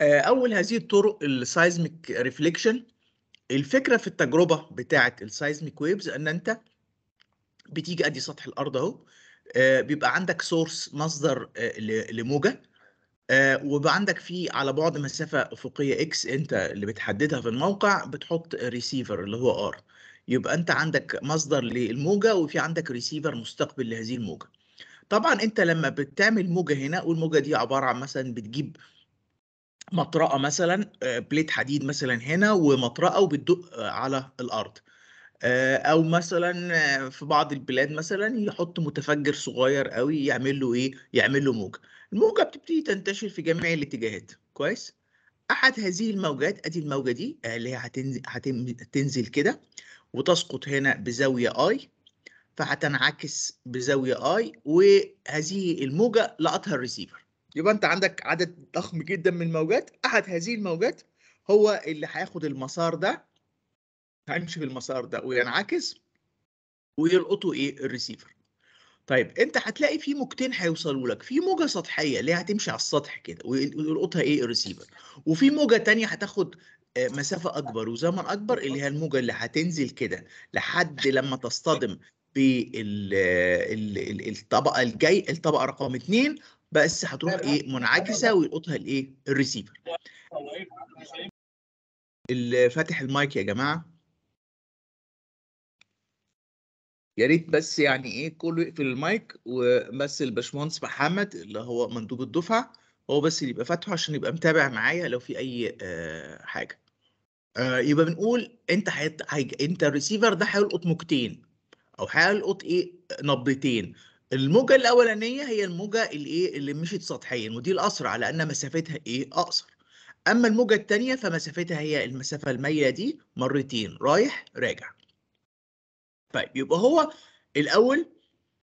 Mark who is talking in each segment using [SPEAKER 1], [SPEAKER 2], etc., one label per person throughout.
[SPEAKER 1] آه، اول هذه الطرق السايزميك ريفليكشن الفكره في التجربه بتاعه السايزميك ويفز ان انت بتيجي ادي سطح الارض اهو آه، بيبقى عندك سورس مصدر آه، لموجه وبيبقى عندك في على بعد مسافه افقيه اكس انت اللي بتحددها في الموقع بتحط ريسيفر اللي هو ار يبقى انت عندك مصدر للموجه وفي عندك ريسيفر مستقبل لهذه الموجه طبعا انت لما بتعمل موجه هنا والموجه دي عباره عن مثلا بتجيب مطرقه مثلا آه، بليت حديد مثلا هنا ومطرقه وبتدق آه، على الارض آه، او مثلا في بعض البلاد مثلا يحط متفجر صغير قوي يعمل له ايه يعمل له موجه الموجه بتبتدي تنتشر في جميع الاتجاهات كويس احد هذه الموجات ادي الموجه دي اللي هي هتنزل كده وتسقط هنا بزاويه اي فهتنعكس بزاويه اي وهذه الموجه لقطها الريسيفر يبقى انت عندك عدد ضخم جدا من الموجات احد هذه الموجات هو اللي هياخد المسار ده هيمشي في المسار ده وينعكس ويلقطه ايه الريسيفر طيب انت هتلاقي في موجتين هيوصلوا لك في موجه سطحيه اللي هتمشي على السطح كده ويلقطها ايه الريسيفر وفي موجه تانية هتاخد آه، مسافه اكبر وزمن اكبر اللي هي الموجه اللي هتنزل كده لحد لما تصطدم بالطبقه الجاي الطبقه رقم 2 بس هتروح ايه منعكسه ويلقطها الايه الريسيفر اللي فاتح المايك يا جماعه يا ريت بس يعني ايه كله يقفل المايك وبس الباشمهندس محمد اللي هو مندوب الدفعه هو بس اللي يبقى فاتحه عشان يبقى متابع معايا لو في اي آه حاجه آه يبقى بنقول انت حيط... حي... انت الريسيفر ده هيلقط موجتين او هيلقط ايه نبضتين الموجه الاولانيه هي الموجه اللي إيه اللي مشيت سطحيا ودي الاسرع لان مسافتها ايه اقصر اما الموجه الثانيه فمسافتها هي المسافه المايله دي مرتين رايح راجع طيب يبقى هو الاول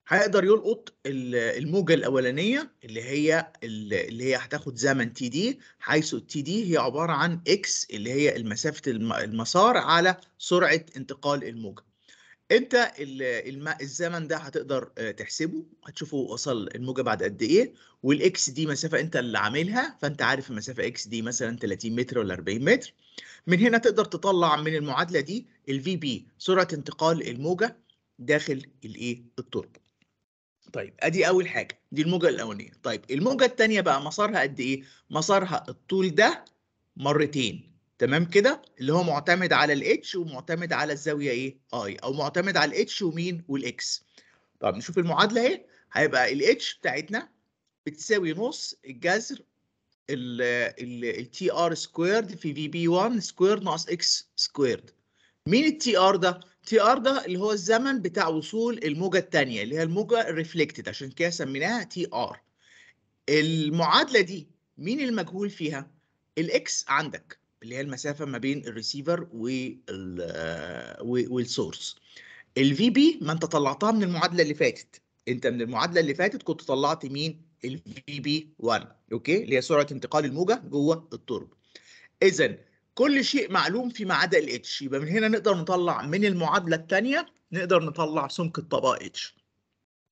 [SPEAKER 1] هيقدر يلقط الموجه الاولانيه اللي هي اللي هي هتاخد زمن تي دي حيث تي دي هي عباره عن اكس اللي هي مسافه المسار على سرعه انتقال الموجه انت الم... الزمن ده هتقدر آه، تحسبه هتشوفه وصل الموجه بعد قد ايه والاكس دي مسافه انت اللي عاملها فانت عارف المسافه اكس دي مثلا 30 متر ولا 40 متر من هنا تقدر تطلع من المعادله دي الفي بي سرعه انتقال الموجه داخل الايه التربه طيب ادي اول حاجه دي الموجه الاولانيه طيب الموجه الثانيه بقى مسارها قد ايه مسارها الطول ده مرتين تمام كده اللي هو معتمد على الاتش ومعتمد على الزاويه ايه اي او معتمد على الاتش ومين والاكس طب نشوف المعادله اهي هيبقى الاتش بتاعتنا بتساوي نص الجذر التي ار سكويرد في في بي 1 سكويرد ناقص اكس سكويرد مين التي ار ده تي ار ده اللي هو الزمن بتاع وصول الموجه الثانيه اللي هي الموجه ريفلكتد عشان كده سميناها تي ار المعادله دي مين المجهول فيها الاكس عندك اللي هي المسافه ما بين الريسيفر والسورس الفي بي ما انت طلعتها من المعادله اللي فاتت انت من المعادله اللي فاتت كنت طلعت مين الفي بي 1 اوكي اللي هي سرعه انتقال الموجه جوه التربه اذا كل شيء معلوم فيما عدا الاتش يبقى من هنا نقدر نطلع من المعادله الثانيه نقدر نطلع سمك الطبقه اتش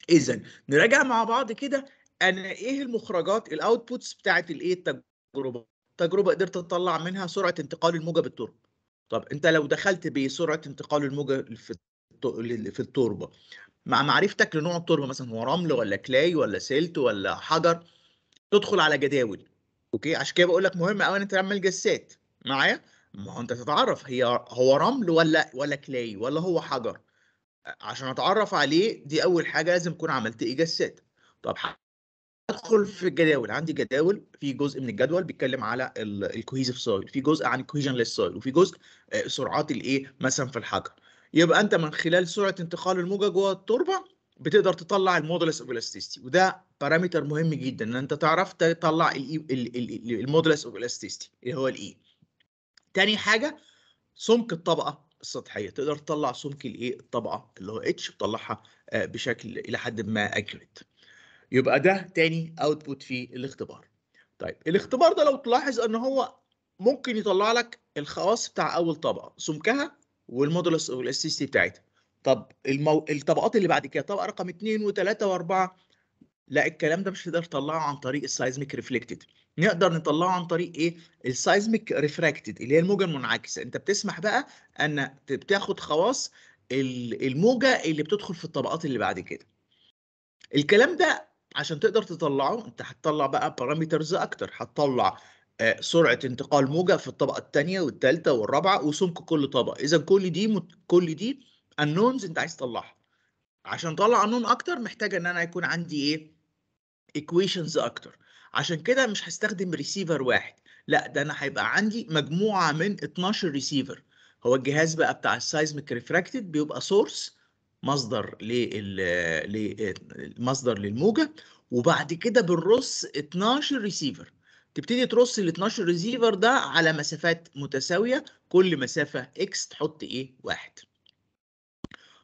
[SPEAKER 1] اذا نراجع مع بعض كده انا ايه المخرجات الاوتبوتس بتاعه الايه التجربه تجربه قدرت تطلع منها سرعه انتقال الموجه بالتربه طب انت لو دخلت بسرعه انتقال الموجه في التربه مع معرفتك لنوع التربه مثلا هو رمل ولا كلاي ولا سلت ولا حجر تدخل على جداول اوكي عشان كده بقول لك مهم قوي ان انت تعمل جسات معايا ما هو انت تتعرف هي هو رمل ولا ولا كلاي ولا هو حجر عشان اتعرف عليه دي اول حاجه لازم اكون عملت ايه جسات طب ادخل في الجداول عندي جداول في جزء من الجدول بيتكلم على الكوهيزيف سويل في جزء عن الكوهيجن سويل وفي جزء آه، سرعات الايه مثلا في الحجر يبقى انت من خلال سرعه انتقال الموجه جوه التربه بتقدر تطلع المودلس اوف الاستيستي وده بارامتر مهم جدا ان انت تعرف تطلع المودلس اوف الاستيستي اللي هو الاي e. تاني حاجه سمك الطبقه السطحيه تقدر تطلع سمك الايه الطبقه اللي هو اتش تطلعها آه، بشكل الى حد ما اكيوريت يبقى ده تاني اوتبوت في الاختبار طيب الاختبار ده لو تلاحظ ان هو ممكن يطلع لك الخواص بتاع اول طبقه سمكها والمودولس او بتاعتها طب المو... الطبقات اللي بعد كده طبقه رقم 2 و3 و4 لا الكلام ده مش هنقدر نطلعه عن طريق السايزميك ريفلكتد نقدر نطلعه عن طريق ايه السايزميك ريفراكتد اللي هي الموجه المنعكسه انت بتسمح بقى ان بتاخد خواص الموجه اللي بتدخل في الطبقات اللي بعد كده الكلام ده عشان تقدر تطلعه انت هتطلع بقى بارامترز اكتر هتطلع آه، سرعه انتقال موجه في الطبقه الثانيه والثالثه والرابعه وسمك كل طبقه اذا كل دي مت... كل دي انونز انت عايز تطلعها عشان اطلع انون اكتر محتاج ان انا يكون عندي ايه ايكويشنز اكتر عشان كده مش هستخدم ريسيفر واحد لا ده انا هيبقى عندي مجموعه من 12 ريسيفر هو الجهاز بقى بتاع السايزميك ريفراكتد بيبقى سورس مصدر للمصدر للموجه وبعد كده بنرص 12 ريسيفر تبتدي ترص ال 12 ريسيفر ده على مسافات متساويه كل مسافه اكس تحط ايه واحد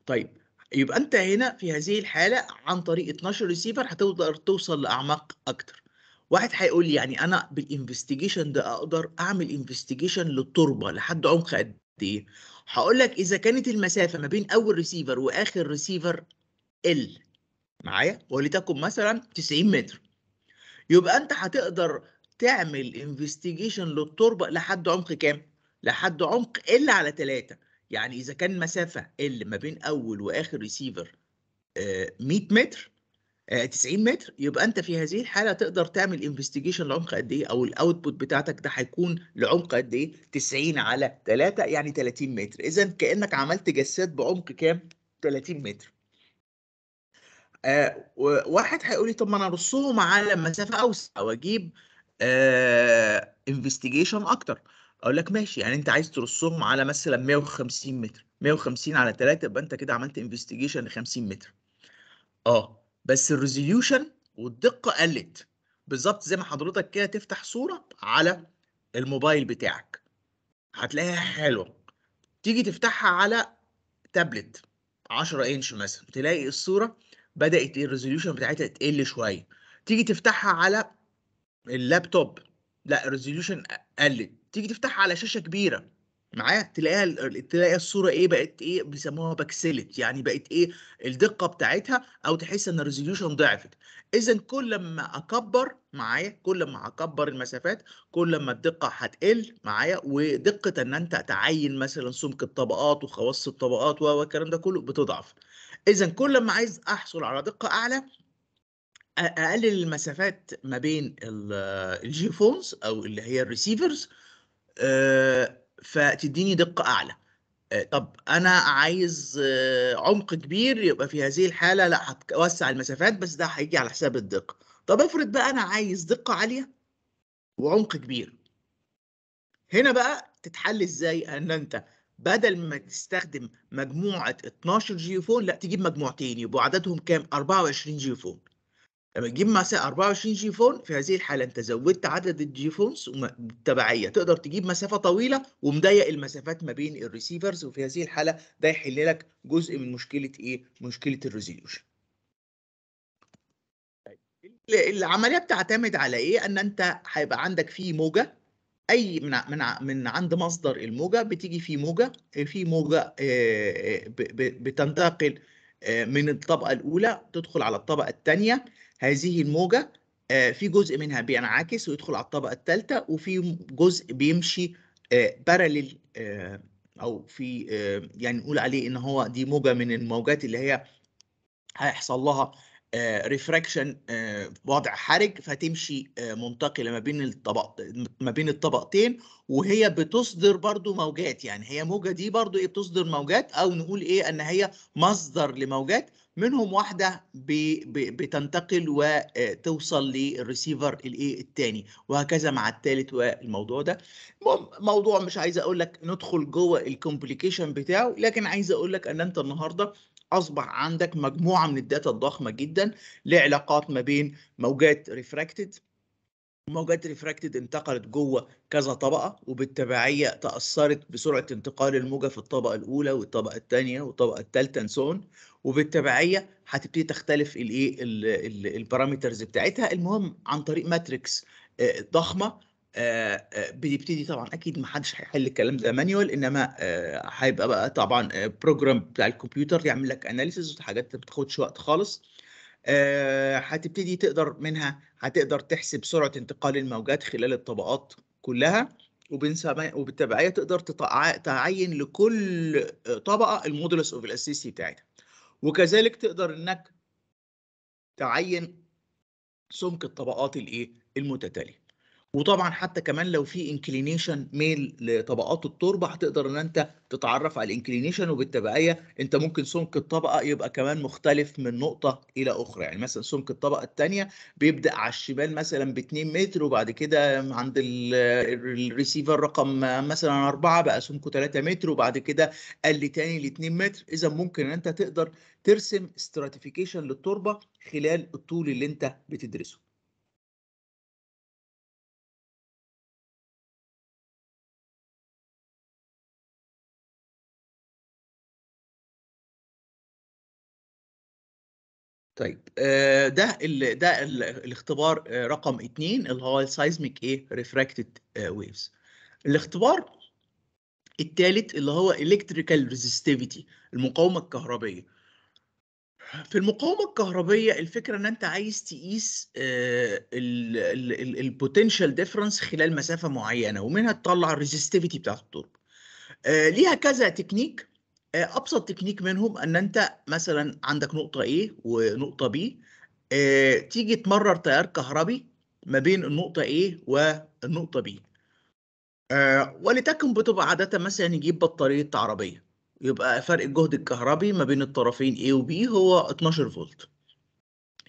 [SPEAKER 1] طيب يبقى انت هنا في هذه الحاله عن طريق 12 ريسيفر هتقدر توصل لاعماق اكتر واحد هيقول لي يعني انا بالانفستيجيشن ده اقدر اعمل انفستيجيشن للتربه لحد عمق قد ايه هقول لك اذا كانت المسافه ما بين اول ريسيفر واخر ريسيفر ال معايا ولتكن مثلا 90 متر يبقى انت هتقدر تعمل انفستيجيشن للتربه لحد عمق كام لحد عمق ال على 3 يعني اذا كان مسافه ال ما بين اول واخر ريسيفر آه، 100 متر 90 آه، متر يبقى انت في هذه الحاله تقدر تعمل انفستيجيشن لعمق قد ايه او الاوتبوت بتاعتك ده هيكون لعمق قد ايه 90 على 3 يعني 30 متر اذا كانك عملت جسات بعمق كام 30 متر آه واحد هيقول لي طب ما انا ارصهم على مسافه اوسع واجيب آه انفستيجيشن اكتر اقول لك ماشي يعني انت عايز ترصهم على مثلا 150 متر 150 على 3 يبقى انت كده عملت انفستيجيشن ل 50 متر اه بس الريزوليوشن والدقه قلت بالظبط زي ما حضرتك كده تفتح صوره على الموبايل بتاعك هتلاقيها حلوه تيجي تفتحها على تابلت 10 انش مثلا تلاقي الصوره بدات الريزوليوشن بتاعتها تقل شويه تيجي تفتحها على اللابتوب لا الريزوليوشن قلت تيجي تفتحها على شاشه كبيره معايا تلاقيها تلاقي الصوره ايه بقت ايه بيسموها بكسلت يعني بقت ايه الدقه بتاعتها او تحس ان الريزوليوشن ضعفت اذا كل ما اكبر معايا كل ما اكبر المسافات كل ما الدقه هتقل معايا ودقه ان انت تعين مثلا سمك الطبقات وخواص الطبقات والكلام ده كله بتضعف اذا كل ما عايز احصل على دقه اعلى اقلل المسافات ما بين الجيفونز او اللي هي الريسيفرز فتديني دقه اعلى آه، طب انا عايز آه، عمق كبير يبقى في هذه الحاله لا هتوسع المسافات بس ده هيجي على حساب الدقه طب افرض بقى انا عايز دقه عاليه وعمق كبير هنا بقى تتحل ازاي ان انت بدل ما تستخدم مجموعه 12 جيوفون لا تجيب مجموعتين يبقوا عددهم كام 24 جيوفون لما تجيب مسافه 24 جيفون في هذه الحاله انت زودت عدد الجيفونز التبعيه تقدر تجيب مسافه طويله ومضيق المسافات ما بين الريسيفرز وفي هذه الحاله ده يحل لك جزء من مشكله ايه؟ مشكله الريزوليوشن. طيب، العمليه بتعتمد على ايه؟ ان انت هيبقى عندك في موجه اي من من من عند مصدر الموجه بتيجي في موجه في موجه بتنتقل من الطبقه الاولى تدخل على الطبقه الثانيه هذه الموجة آه، في جزء منها بينعكس ويدخل على الطبقة الثالثة وفي جزء بيمشي باراليل آه، آه، او في يعني نقول عليه ان هو دي موجة من الموجات اللي هي هيحصل لها ريفراكشن وضع حرج فتمشي منتقله ما بين الطبق ما بين الطبقتين وهي بتصدر برضو موجات يعني هي موجه دي برضو ايه بتصدر موجات او نقول ايه ان هي مصدر لموجات منهم واحده بتنتقل وتوصل للريسيفر الايه الثاني وهكذا مع الثالث والموضوع ده موضوع مش عايز اقول لك ندخل جوه الكومبليكيشن بتاعه لكن عايز اقول لك ان انت النهارده اصبح عندك مجموعه من الداتا الضخمه جدا لعلاقات ما بين موجات ريفراكتد موجات ريفراكتد انتقلت جوه كذا طبقه وبالتبعيه تاثرت بسرعه انتقال الموجه في الطبقه الاولى والطبقه الثانيه والطبقه الثالثه سون وبالتبعيه هتبتدي تختلف الايه البارامترز بتاعتها المهم عن طريق ماتريكس آه، ضخمه آه، آه، بيبتدي طبعا اكيد ما حدش هيحل الكلام ده مانيوال انما هيبقى بقى طبعا بروجرام بتاع الكمبيوتر يعمل لك اناليسيز وحاجات ما بتاخدش وقت خالص هتبتدي تقدر منها هتقدر تحسب سرعه انتقال الموجات خلال الطبقات كلها وبالتبعيه تقدر تعين لكل طبقه المودولس اوف الاسيسي بتاعتها وكذلك تقدر انك تعين سمك الطبقات الايه المتتاليه وطبعا حتى كمان لو في انكلينيشن ميل لطبقات التربه هتقدر ان انت تتعرف على الانكلينيشن وبالتبعيه انت ممكن سمك الطبقه يبقى كمان مختلف من نقطه الى اخرى يعني مثلا سمك الطبقه الثانيه بيبدا على الشمال مثلا ب 2 متر وبعد كده عند الريسيفر رقم مثلا 4 بقى سمكه 3 متر وبعد كده قل تاني ل 2 متر اذا ممكن ان انت تقدر ترسم استراتيفيكيشن للتربه خلال الطول اللي انت بتدرسه طيب آه، ده ال ده ال الاختبار آه، رقم اثنين اللي هو السايزميك ايه ريفراكتد آه، ويفز الاختبار الثالث اللي هو الكتريكال ريزيستيفيتي المقاومه الكهربيه في المقاومه الكهربيه الفكره ان انت عايز تقيس البوتنشال ديفرنس خلال مسافه معينه ومنها تطلع الريزيستيفيتي بتاعت التربه ليها كذا تكنيك آه، ابسط تكنيك منهم ان انت مثلا عندك نقطه A إيه ونقطه B آه، تيجي تمرر تيار كهربي ما بين النقطه A إيه والنقطه B آه، ولتكن بتبقى عاده مثلا يجيب بطاريه عربيه يبقى فرق الجهد الكهربي ما بين الطرفين A وB هو 12 فولت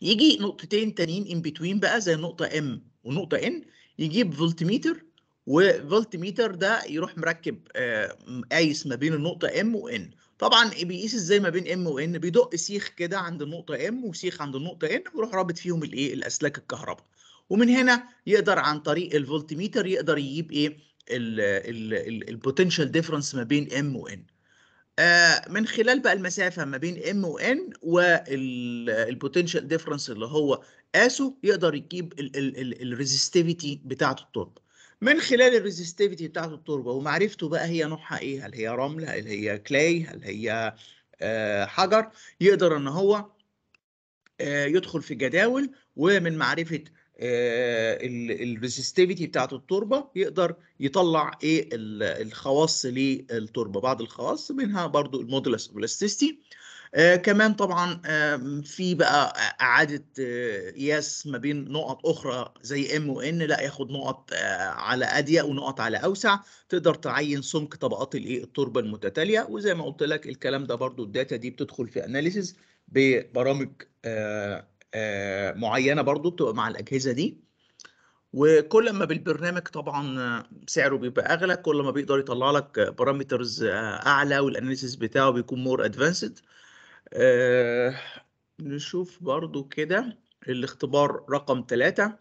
[SPEAKER 1] يجي نقطتين تانيين ان بتوين بقى زي النقطه M ونقطه N يجيب فولتميتر وفولت ميتر ده يروح مركب آه، قايس ما بين النقطه ام وان طبعا بيقيس ازاي ما بين ام وان بيدق سيخ كده عند النقطه ام وسيخ عند النقطه ان ويروح رابط فيهم الايه الاسلاك الكهرباء ومن هنا يقدر عن طريق الفولتميتر يقدر يجيب ايه البوتنشال ديفرنس ما بين ام وان آه، من خلال بقى المسافه ما بين ام وان والبوتنشال ديفرنس اللي هو قاسه يقدر يجيب الريزستيفيتي بتاعه التربة من خلال الريزستيفيتي بتاعت التربه ومعرفته بقى هي نوعها ايه هل هي رمل هل هي كلاي هل هي آه، حجر يقدر ان هو آه، يدخل في جداول ومن معرفه آه، الريزستيفيتي بتاعت التربه يقدر يطلع ايه الخواص للتربه بعض الخواص منها برضو المودولس بلاستيستي آه كمان طبعا آه في بقى اعاده آه قياس ما بين نقط اخرى زي ام وان لا ياخد نقط آه، على اضيق ونقط على اوسع تقدر تعين سمك طبقات الايه التربه المتتاليه وزي ما قلت لك الكلام ده برضو الداتا دي بتدخل في اناليسيز ببرامج آه، آه، معينه برضو بتبقى مع الاجهزه دي وكل ما بالبرنامج طبعا سعره بيبقى اغلى كل ما بيقدر يطلع لك بارامترز اعلى والاناليسيس بتاعه بيكون مور ادفانسد آه، نشوف برضو كده الاختبار رقم ثلاثة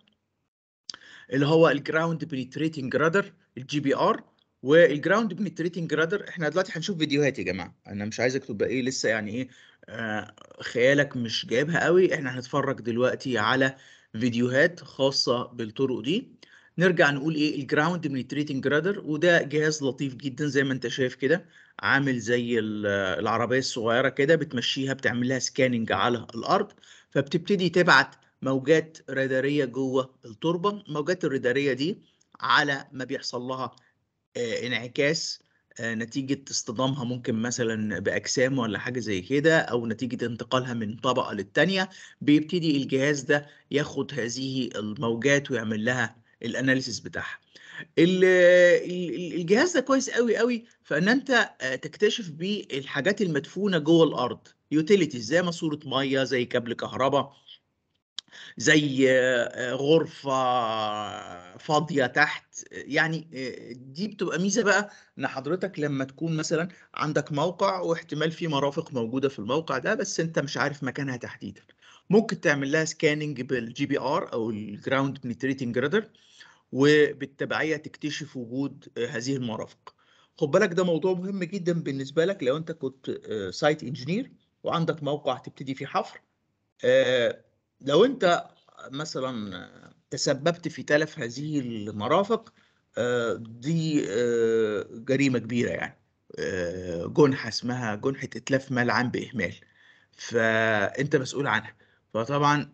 [SPEAKER 1] اللي هو الجراوند بنتريتنج رادر الجي بي ار والجراوند بنتريتنج رادر احنا دلوقتي هنشوف فيديوهات يا جماعه انا مش عايزك تبقى ايه لسه يعني ايه آه، خيالك مش جايبها قوي احنا هنتفرج دلوقتي على فيديوهات خاصه بالطرق دي نرجع نقول ايه الجراوند بنتريتنج رادر وده جهاز لطيف جدا زي ما انت شايف كده عامل زي العربيه الصغيره كده بتمشيها بتعمل لها سكاننج على الارض فبتبتدي تبعت موجات راداريه جوه التربه الموجات الراداريه دي على ما بيحصل لها آه، انعكاس آه، نتيجة اصطدامها ممكن مثلا بأجسام ولا حاجة زي كده أو نتيجة انتقالها من طبقة للتانية بيبتدي الجهاز ده ياخد هذه الموجات ويعمل لها الاناليسيس بتاعها الجهاز ده كويس قوي قوي فان انت آه، تكتشف بيه الحاجات المدفونه جوه الارض يوتيليتيز زي ماسوره ميه زي كابل كهرباء زي آه، آه، غرفة فاضية تحت يعني دي بتبقى ميزة بقى ان حضرتك لما تكون مثلا عندك موقع واحتمال في مرافق موجودة في الموقع ده بس انت مش عارف مكانها تحديدا ممكن تعمل لها سكاننج بالجي بي ار او الجراوند بنتريتنج رادر وبالتبعيه تكتشف وجود آه، هذه المرافق خد بالك ده موضوع مهم جدا بالنسبه لك لو انت كنت سايت آه، انجينير وعندك موقع تبتدي فيه حفر آه، لو انت مثلا تسببت في تلف هذه المرافق دي جريمه كبيره يعني جنحه اسمها جنحه اتلاف مال عام باهمال فانت مسؤول عنها فطبعا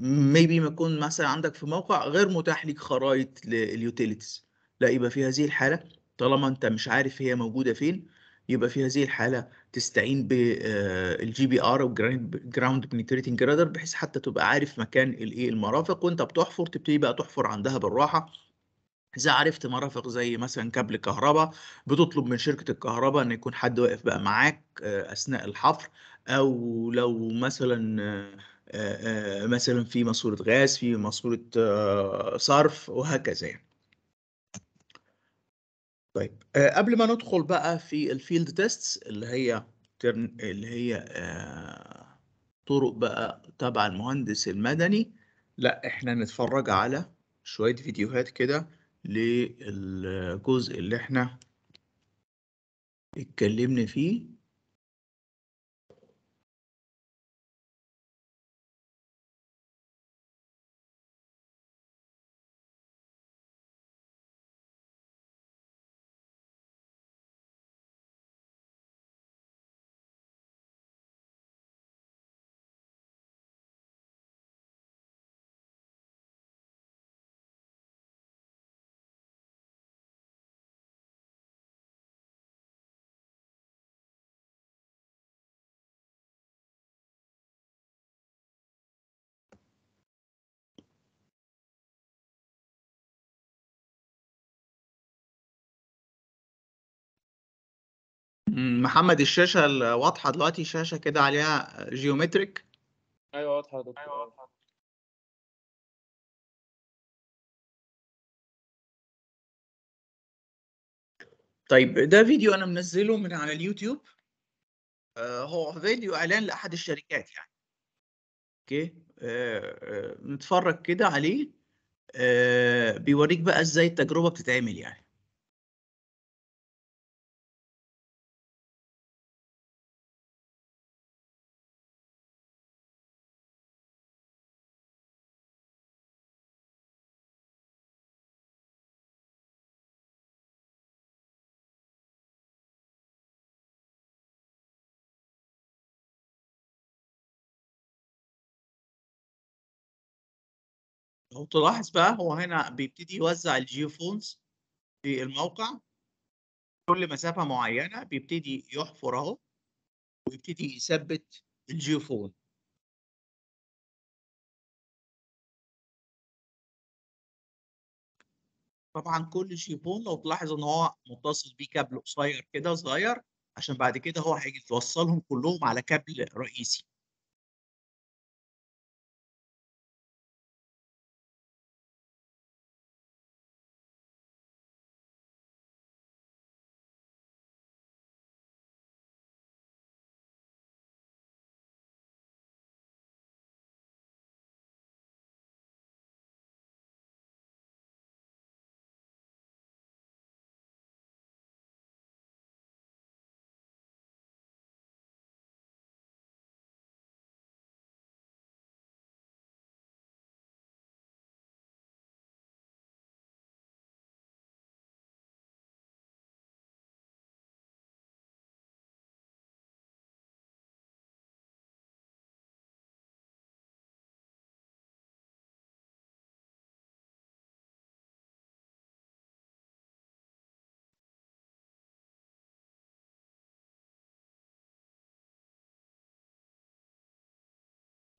[SPEAKER 1] ميبي ما يكون مثلا عندك في موقع غير متاح ليك خرايط لليوتيليتيز لا يبقى في هذه الحالة طالما انت مش عارف هي موجودة فين يبقى في هذه الحالة تستعين بالجي بي ار او جراوند بنتريتنج رادر بحيث حتى تبقى عارف مكان الايه المرافق وانت بتحفر تبتدي بقى تحفر عندها بالراحة إذا عرفت مرافق زي مثلا كابل كهرباء بتطلب من شركة الكهرباء إن يكون حد واقف بقى معاك آه، أثناء الحفر أو لو مثلا آه، آه، آه، مثلا في ماسوره غاز في ماسوره آه، صرف وهكذا يعني طيب قبل ما ندخل بقى في الفيلد تيستس اللي هي اللي هي طرق بقى تبع المهندس المدني لا احنا نتفرج على شويه فيديوهات كده للجزء اللي احنا
[SPEAKER 2] اتكلمنا فيه محمد الشاشة الواضحة دلوقتي شاشة كده عليها جيومتريك ايوه واضحة دكتور ايوه واضحة طيب ده فيديو
[SPEAKER 1] انا منزله من على اليوتيوب آه هو فيديو اعلان لاحد الشركات يعني اوكي آه آه نتفرج كده عليه آه بيوريك بقى ازاي التجربه بتتعمل يعني
[SPEAKER 2] لو تلاحظ بقى هو
[SPEAKER 1] هنا بيبتدي يوزع الجيوفونز في الموقع كل مسافة معينة بيبتدي يحفر اهو ويبتدي يثبت الجيوفون طبعا كل جيوفون لو تلاحظ ان هو متصل بيه كابل قصير كده صغير عشان بعد كده هو هيجي يوصلهم كلهم على كابل رئيسي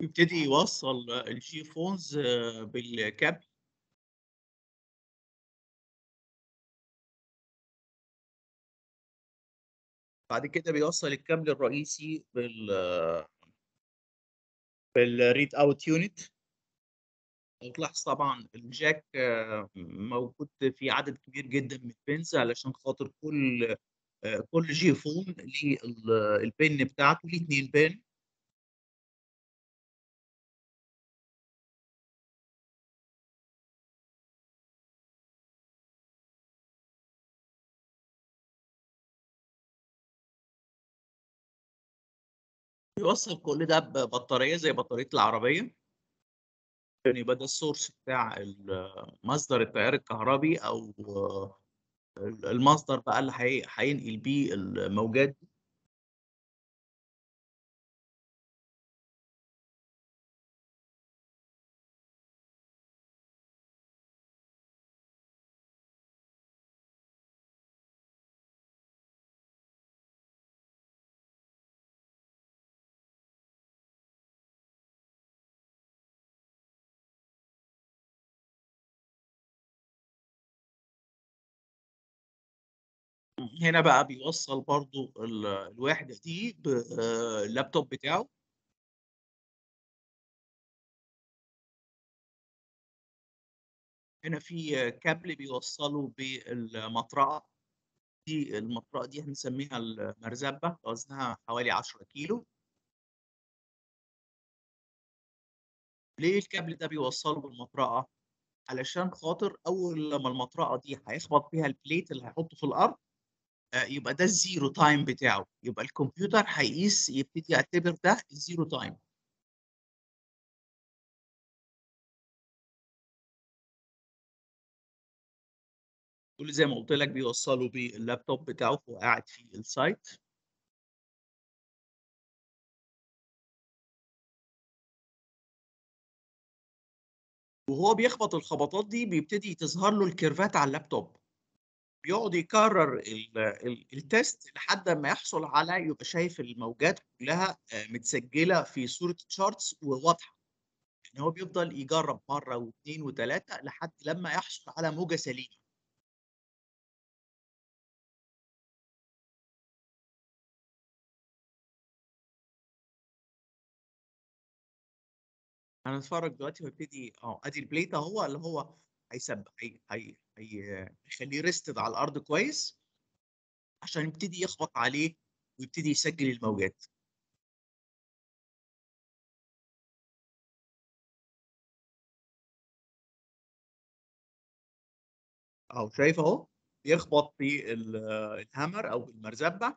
[SPEAKER 2] يبتدي يوصل الجي فونز آه، بالكابل بعد كده بيوصل الكابل الرئيسي بال آه،
[SPEAKER 1] بالريد اوت يونت وتلاحظ طبعا الجاك آه، موجود في عدد كبير جدا من البنز علشان خاطر كل كل جي فون ليه البن بتاعته ليه اتنين بن
[SPEAKER 2] بيوصل كل ده ببطاريه
[SPEAKER 1] زي بطاريه العربيه يعني يبقى ده السورس بتاع مصدر التيار الكهربي او المصدر بقى اللي هينقل
[SPEAKER 2] بيه الموجات دي هنا بقى بيوصل برضو الوحده دي باللابتوب آه، بتاعه
[SPEAKER 1] هنا في كابل بيوصله بالمطرقه دي المطرقه دي هنسميها المرزبه وزنها حوالي 10 كيلو ليه الكابل ده بيوصله بالمطرقه علشان خاطر اول لما المطرقه دي هيخبط فيها البليت اللي هيحطه في الارض آه، يبقى ده الزيرو تايم بتاعه يبقى الكمبيوتر هيقيس يبتدي يعتبر ده الزيرو تايم
[SPEAKER 2] كل زي ما قلت لك بيوصله باللابتوب بتاعه وقاعد قاعد في السايت وهو بيخبط الخبطات دي
[SPEAKER 1] بيبتدي تظهر له الكيرفات على اللابتوب بيقعد يكرر التست التيست لحد ما يحصل على يبقى شايف الموجات كلها آه، متسجله في صوره تشارتس وواضحه يعني هو بيفضل يجرب مره واثنين وثلاثه لحد
[SPEAKER 2] لما يحصل على موجه سليمه
[SPEAKER 1] هنتفرج دلوقتي ويبتدي اه ادي البليت اهو اللي هو هيسب هي هي هيخليه ريستد على الارض كويس عشان يبتدي يخبط عليه ويبتدي يسجل الموجات
[SPEAKER 2] اهو شايف اهو بيخبط بالهامر او بالمرزبه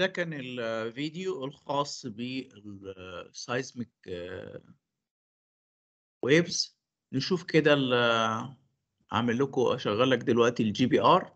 [SPEAKER 1] ده كان الفيديو الخاص بالسايزميك آه، ويفز نشوف كده اعمل آه، لكم اشغل لك دلوقتي الجي بي ار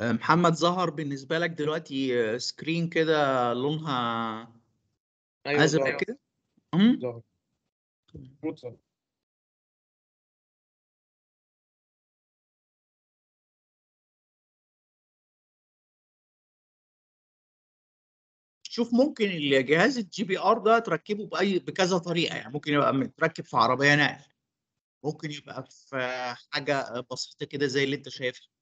[SPEAKER 1] آه، محمد ظهر بالنسبه لك دلوقتي سكرين آه، كده لونها
[SPEAKER 2] أيوة ازرق كده
[SPEAKER 1] ظهر شوف ممكن الجهاز الجي بي ار ده تركبه باي بكذا طريقه يعني ممكن يبقى متركب في عربيه نقل ممكن يبقى في حاجه بسيطه كده زي اللي انت شايفها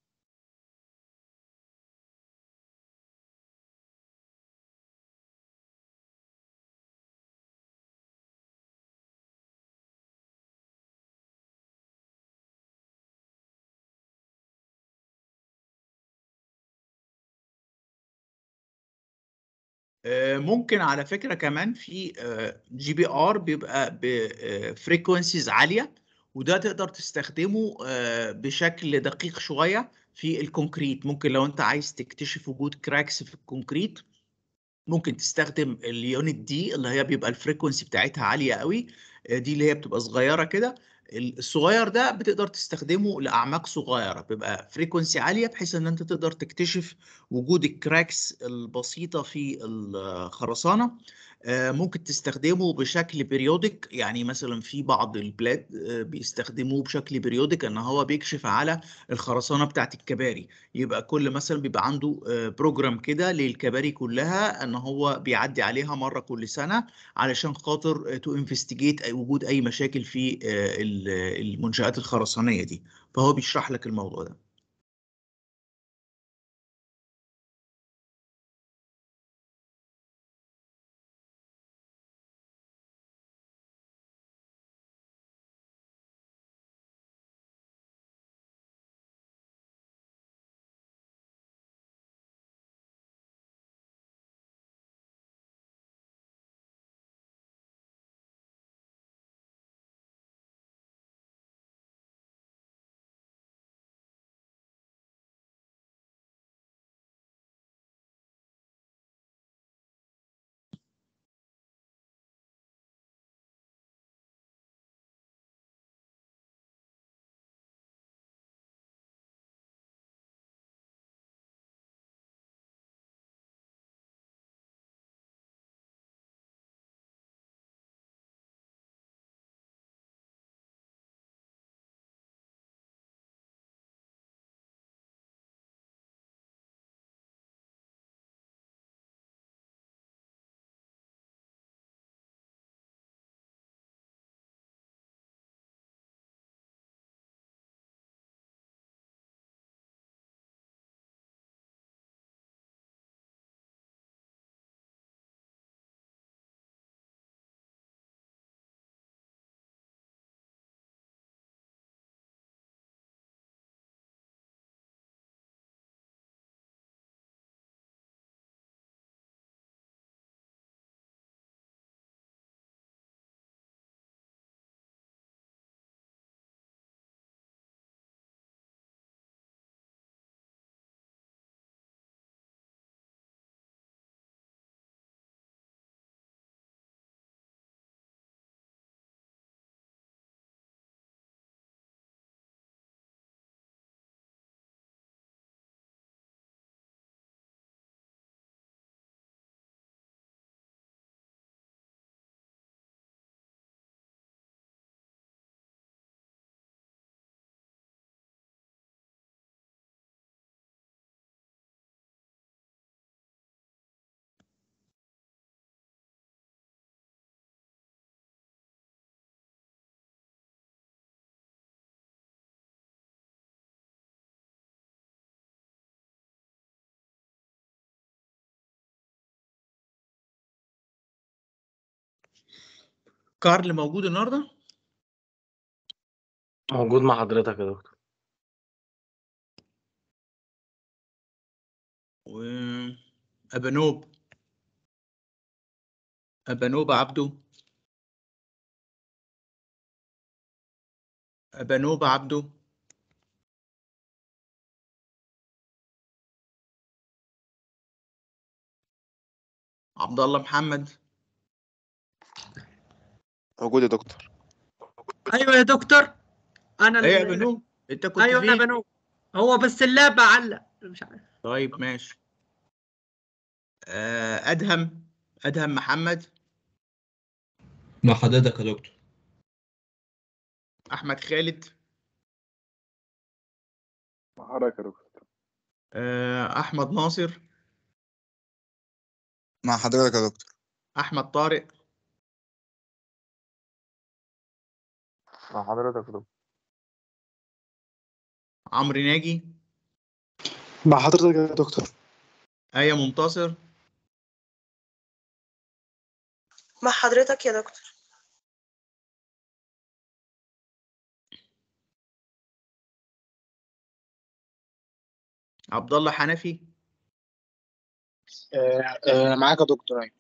[SPEAKER 1] آه، ممكن على فكره كمان في جي بي ار بيبقى بفريكونسيز آه، عاليه وده تقدر تستخدمه آه، بشكل دقيق شويه في الكونكريت ممكن لو انت عايز تكتشف وجود كراكس في الكونكريت ممكن تستخدم اليونت دي اللي هي بيبقى الفريكونسي بتاعتها عاليه قوي دي اللي هي بتبقى صغيره كده الصغير ده بتقدر تستخدمه لاعماق صغيره بيبقى فريكونسي عاليه بحيث ان انت تقدر تكتشف وجود الكراكس البسيطه في الخرسانه آه، ممكن تستخدمه بشكل بيريودك يعني مثلا في بعض البلاد آه، بيستخدموه بشكل بيريودك ان هو بيكشف على الخرسانه بتاعت الكباري يبقى كل مثلا بيبقى عنده بروجرام آه، كده للكباري كلها ان هو بيعدي عليها مره كل سنه علشان خاطر تو انفستيجيت وجود اي مشاكل في المنشات الخرسانيه دي فهو بيشرح لك الموضوع ده
[SPEAKER 2] كارل موجود النهارده؟ موجود مع حضرتك يا دكتور و أبانوب أبانوب عبده أبانوب عبده
[SPEAKER 1] عبد الله محمد موجود يا دكتور ايوه يا دكتور انا ايوه يا بنو انت كنت ايوه انا بنو هو بس
[SPEAKER 2] اللاب علق
[SPEAKER 1] مش عارف طيب ماشي آه، ادهم ادهم محمد مع حضرتك يا دكتور
[SPEAKER 2] احمد خالد مع حضرتك يا دكتور آه، احمد ناصر مع حضرتك يا دكتور احمد طارق مع حضرتك دكتور عمرو ناجي مع حضرتك يا دكتور آية منتصر مع حضرتك يا دكتور عبد الله حنفي آه، آه، معاك يا دكتور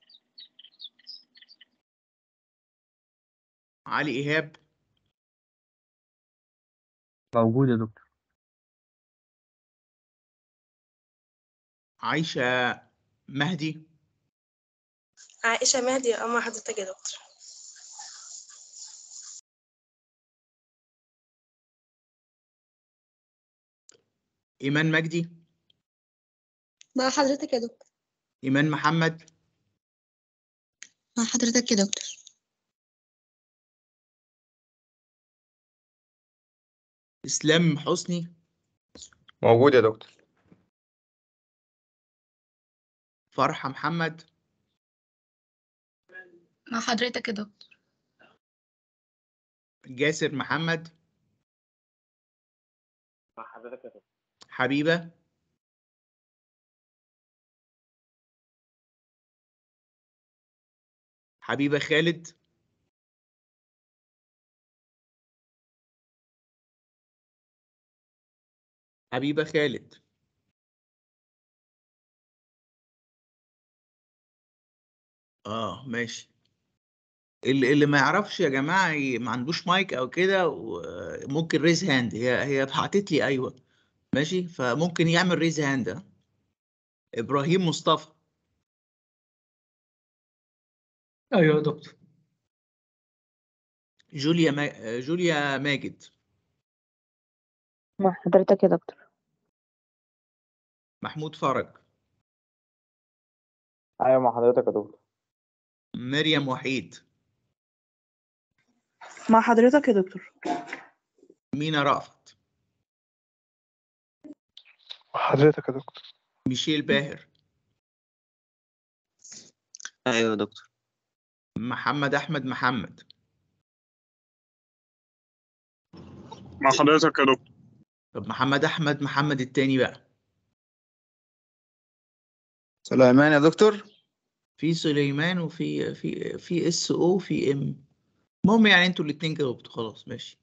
[SPEAKER 2] علي إيهاب موجود يا دكتور عايشة مهدي عائشة مهدي أما حضرتك يا دكتور إيمان مجدي مع حضرتك يا دكتور إيمان محمد مع حضرتك يا دكتور اسلام حسني موجود يا دكتور فرحة محمد مع حضرتك يا دكتور جاسر محمد مع حضرتك يا دكتور حبيبة حبيبة خالد حبيبه خالد
[SPEAKER 1] اه ماشي اللي اللي ما يعرفش يا جماعه ما عندوش مايك او كده ممكن ريز هاند هي هي حاطت لي ايوه ماشي فممكن يعمل ريز هاند ابراهيم مصطفى
[SPEAKER 2] ايوه يا دكتور جوليا ما... جوليا ماجد مع حضرتك يا دكتور محمود فرج ايوه مع حضرتك يا دكتور مريم وحيد مع حضرتك يا دكتور مينا رأفت
[SPEAKER 1] مع حضرتك يا دكتور ميشيل باهر ايوه يا دكتور محمد احمد محمد مع حضرتك يا دكتور طب محمد احمد محمد التاني بقى سليمان يا دكتور في سليمان وفي في في اس او وفي ام المهم يعني انتوا الاثنين جاوبتوا خلاص ماشي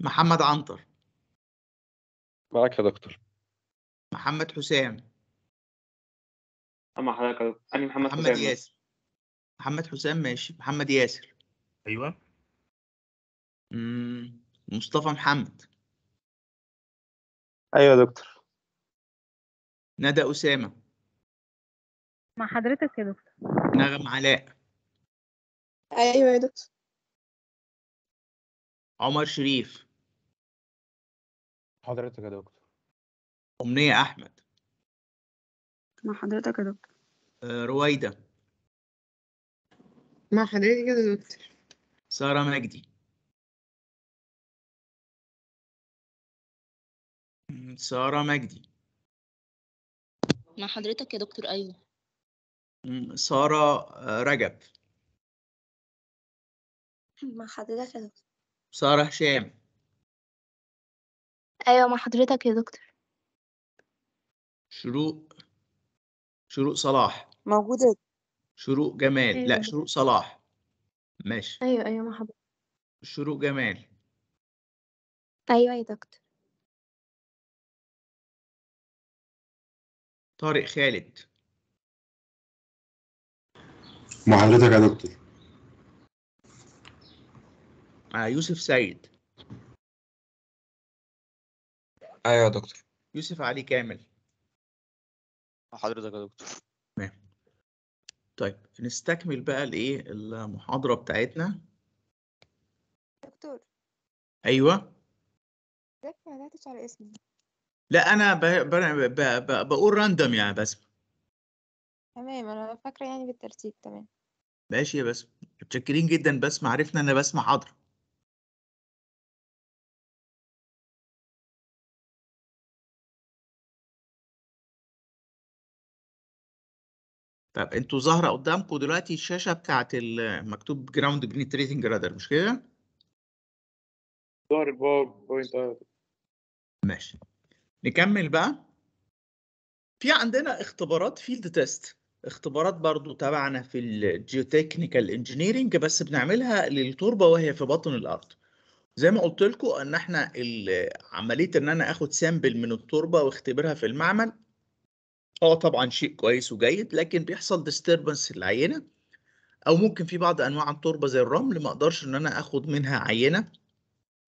[SPEAKER 1] محمد عنتر معاك يا دكتور محمد حسام اما حضرتك انا محمد, محمد حسام ياسر محمد حسام ماشي محمد ياسر ايوه مصطفى محمد
[SPEAKER 2] ايوه يا دكتور ندى أسامة مع حضرتك يا دكتور نغم علاء أيوة يا دكتور عمر شريف حضرتك يا دكتور أمنية أحمد مع حضرتك يا دكتور آه، رويدة مع حضرتك يا دكتور سارة مجدي سارة مجدي مع حضرتك يا دكتور أيوه سارة آه، رجب مع حضرتك يا دكتور سارة هشام أيوه مع حضرتك
[SPEAKER 1] يا دكتور شروق شروق صلاح موجودة شروق جمال أيوة. لا شروق صلاح ماشي أيوه أيوه مع حضرتك شروق جمال
[SPEAKER 2] أيوه يا دكتور طارق خالد مع حضرتك يا دكتور مع آه، يوسف سيد ايوه
[SPEAKER 1] يا دكتور يوسف علي كامل مع حضرتك يا دكتور تمام طيب نستكمل بقى الايه المحاضره بتاعتنا دكتور ايوه ازيك ما على اسمي لا انا بقول راندوم يعني بس تمام انا فاكره يعني بالترتيب تمام ماشي يا بس متشكرين جدا بس ما عرفنا ان بس ما حاضر طب انتوا ظاهرة قدامكم دلوقتي الشاشة بتاعت المكتوب جراوند بنتريتنج رادر مش كده؟
[SPEAKER 2] ظهر بوينت
[SPEAKER 1] ماشي نكمل بقى في عندنا اختبارات فيلد تيست اختبارات برضو تبعنا في الجيوتكنيكال انجينيرينج بس بنعملها للتربه وهي في بطن الارض زي ما قلت لكم ان احنا عمليه ان انا اخد سامبل من التربه واختبرها في المعمل اه طبعا شيء كويس وجيد لكن بيحصل ديستربنس للعينه او ممكن في بعض انواع التربه زي الرمل ما اقدرش ان انا اخد منها عينه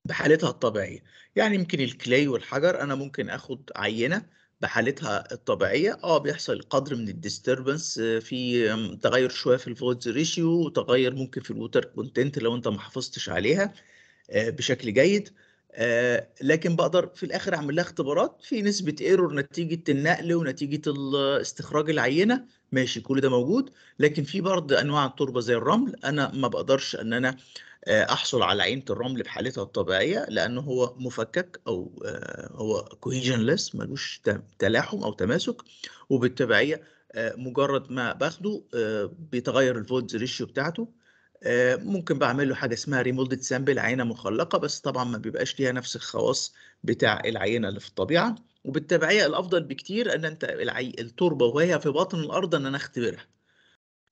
[SPEAKER 1] بحالتها الطبيعيه يعني يمكن الكلاي والحجر انا ممكن اخد عينه بحالتها الطبيعيه اه بيحصل قدر من الديستربنس آه، في تغير شويه في الفويدز ريشيو وتغير ممكن في الوتر كونتنت لو انت ما حافظتش عليها آه، بشكل جيد آه لكن بقدر في الاخر اعمل لها اختبارات في نسبه ايرور نتيجه النقل ونتيجه استخراج العينه ماشي كل ده موجود لكن في برضه انواع التربه زي الرمل انا ما بقدرش ان انا آه، احصل على عينه الرمل بحالتها الطبيعيه لانه هو مفكك او آه، هو كوهيجنلس ملوش تلاحم او تماسك وبالتبعيه آه، مجرد ما باخده بيتغير الفولتز ريشيو بتاعته ممكن بعمل له حاجه اسمها ريمولدد سامبل عينه مخلقه بس طبعا ما بيبقاش ليها نفس الخواص بتاع العينه اللي في الطبيعه وبالتبعيه الافضل بكتير ان انت التربه وهي في باطن الارض ان انا اختبرها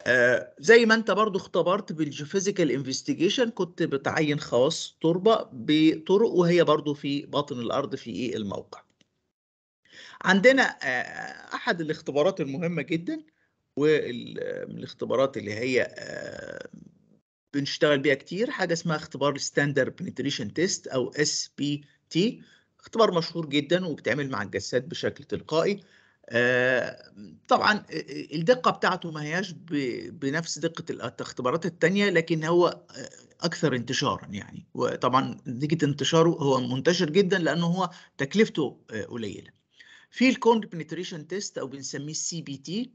[SPEAKER 1] آه، زي ما انت برضو اختبرت بالجيوفيزيكال انفستيجيشن كنت بتعين خواص تربه بطرق وهي برضو في باطن الارض في ايه الموقع عندنا آه، احد الاختبارات المهمه جدا ومن الاختبارات اللي هي آه، بنشتغل بيها كتير حاجه اسمها اختبار ستاندرد بنتريشن تيست او اس بي تي اختبار مشهور جدا وبتعمل مع الجسات بشكل تلقائي آه، طبعا آه، آه، الدقه بتاعته ما هياش بنفس دقه الاختبارات الثانيه لكن هو اكثر انتشارا يعني وطبعا نتيجه انتشاره هو منتشر جدا لانه هو تكلفته قليله في الكونت بنتريشن تيست او بنسميه السي بي تي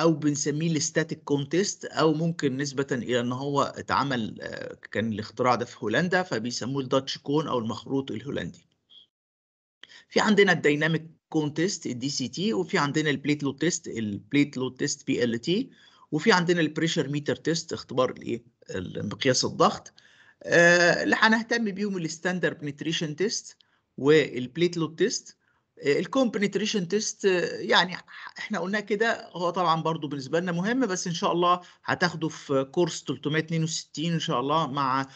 [SPEAKER 1] او بنسميه الستاتيك كون تيست او ممكن نسبه الى ان هو اتعمل كان الاختراع ده في هولندا فبيسموه الداتش كون او المخروط الهولندي في عندنا الديناميك كون تيست الدي سي تي وفي عندنا البليت لو تيست البليت لو تيست بي ال تي وفي عندنا البريشر ميتر تيست اختبار الايه مقياس الضغط آه اللي هنهتم بيهم الستاندر بنتريشن تيست لو تيست الكوم بنتريشن تيست يعني احنا قلنا كده هو طبعا برضو بالنسبه لنا مهم بس ان شاء الله هتاخده في كورس 362 ان شاء الله مع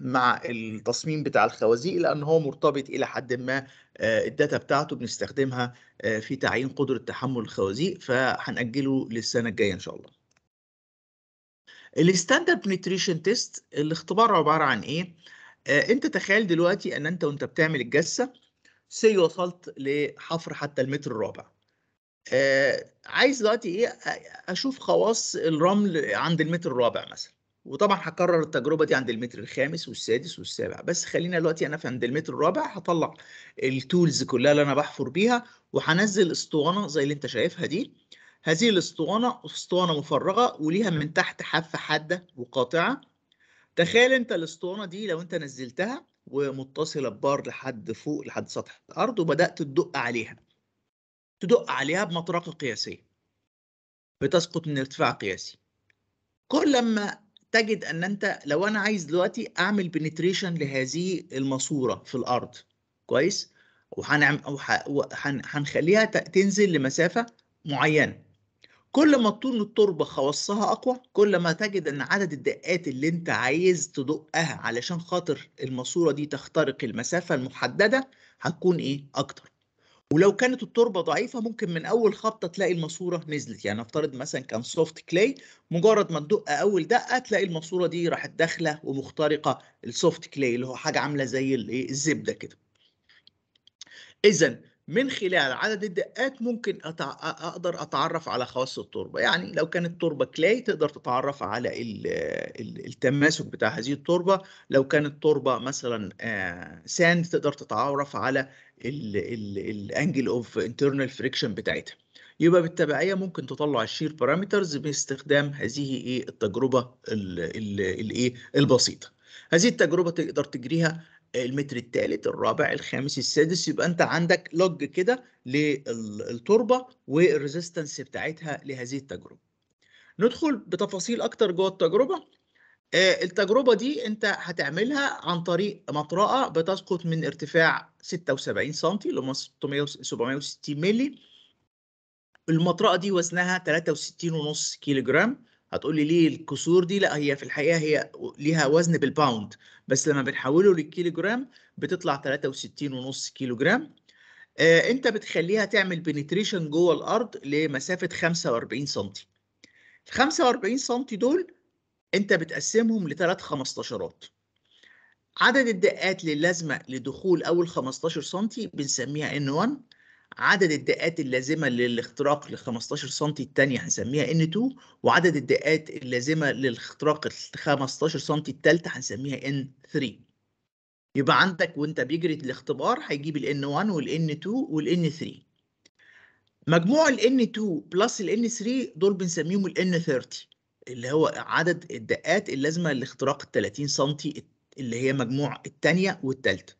[SPEAKER 1] مع التصميم بتاع الخوازيق لان هو مرتبط الى حد ما آه، الداتا بتاعته بنستخدمها آه، في تعيين قدره تحمل الخوازيق فهنأجله للسنه الجايه ان شاء الله. الستاندرد نيوتريشن تيست الاختبار عباره عن ايه؟ آه، انت تخيل دلوقتي ان انت وانت بتعمل الجسه سي وصلت لحفر حتى المتر الرابع. عايز دلوقتي ايه اشوف خواص الرمل عند المتر الرابع مثلا. وطبعا هكرر التجربه دي عند المتر الخامس والسادس والسابع بس خلينا دلوقتي انا في عند المتر الرابع هطلع التولز كلها اللي انا بحفر بيها وهنزل اسطوانه زي اللي انت شايفها دي هذه الاسطوانه اسطوانه مفرغه وليها من تحت حافه حاده وقاطعه تخيل انت الاسطوانه دي لو انت نزلتها ومتصله ببار لحد فوق لحد سطح الارض وبدات تدق عليها تدق عليها بمطرقه قياسيه بتسقط من ارتفاع قياسي كل لما تجد ان انت لو انا عايز دلوقتي اعمل بنتريشن لهذه الماسوره في الارض كويس وهنعمل وهنخليها تنزل لمسافه معينه كل ما طول التربه خواصها اقوى كل ما تجد ان عدد الدقات اللي انت عايز تدقها علشان خاطر الماسوره دي تخترق المسافه المحدده هتكون ايه اكتر ولو كانت التربه ضعيفه ممكن من اول خبطه تلاقي الماسوره نزلت يعني افترض مثلا كان سوفت كلاي مجرد ما تدق اول دقه تلاقي الماسوره دي راحت داخله ومخترقه السوفت كلاي اللي هو حاجه عامله زي إيه، الزبده كده اذا من خلال عدد الدقات ممكن أتع... اقدر اتعرف على خواص التربه يعني لو كانت تربه كلاي تقدر تتعرف على ال... التماسك بتاع هذه التربه لو كانت تربه مثلا ساند تقدر تتعرف على الانجل اوف انترنال فريكشن بتاعتها يبقى بالتبعيه ممكن تطلع الشير بارامترز باستخدام هذه ايه التجربه الايه البسيطه هذه التجربه تقدر تجريها المتر الثالث الرابع الخامس السادس يبقى انت عندك لوج كده للتربه والريزيستنس بتاعتها لهذه التجربه ندخل بتفاصيل اكتر جوه التجربه آه، التجربه دي انت هتعملها عن طريق مطرقه بتسقط من ارتفاع 76 سم اللي هم 760 ملي المطرقه دي وزنها 63.5 كيلو جرام هتقول لي ليه الكسور دي لا هي في الحقيقه هي ليها وزن بالباوند بس لما بنحوله للكيلوغرام بتطلع 63.5 كيلوغرام آه انت بتخليها تعمل بنتريشن جوه الارض لمسافه 45 سم ال 45 سم دول انت بتقسمهم لثلاث 15 عدد الدقات اللازمه لدخول اول 15 سم بنسميها ان 1 عدد الدقات اللازمه للاختراق ل 15 سم الثانيه هنسميها N2 وعدد الدقات اللازمه للاختراق ل 15 سم الثالثه هنسميها N3 يبقى عندك وانت بيجري الاختبار هيجيب ال N1 وال N2 وال N3 مجموع ال N2 بلس ال N3 دول بنسميهم ال N30 اللي هو عدد الدقات اللازمه لاختراق ال 30 سم اللي هي مجموع الثانيه والثالثه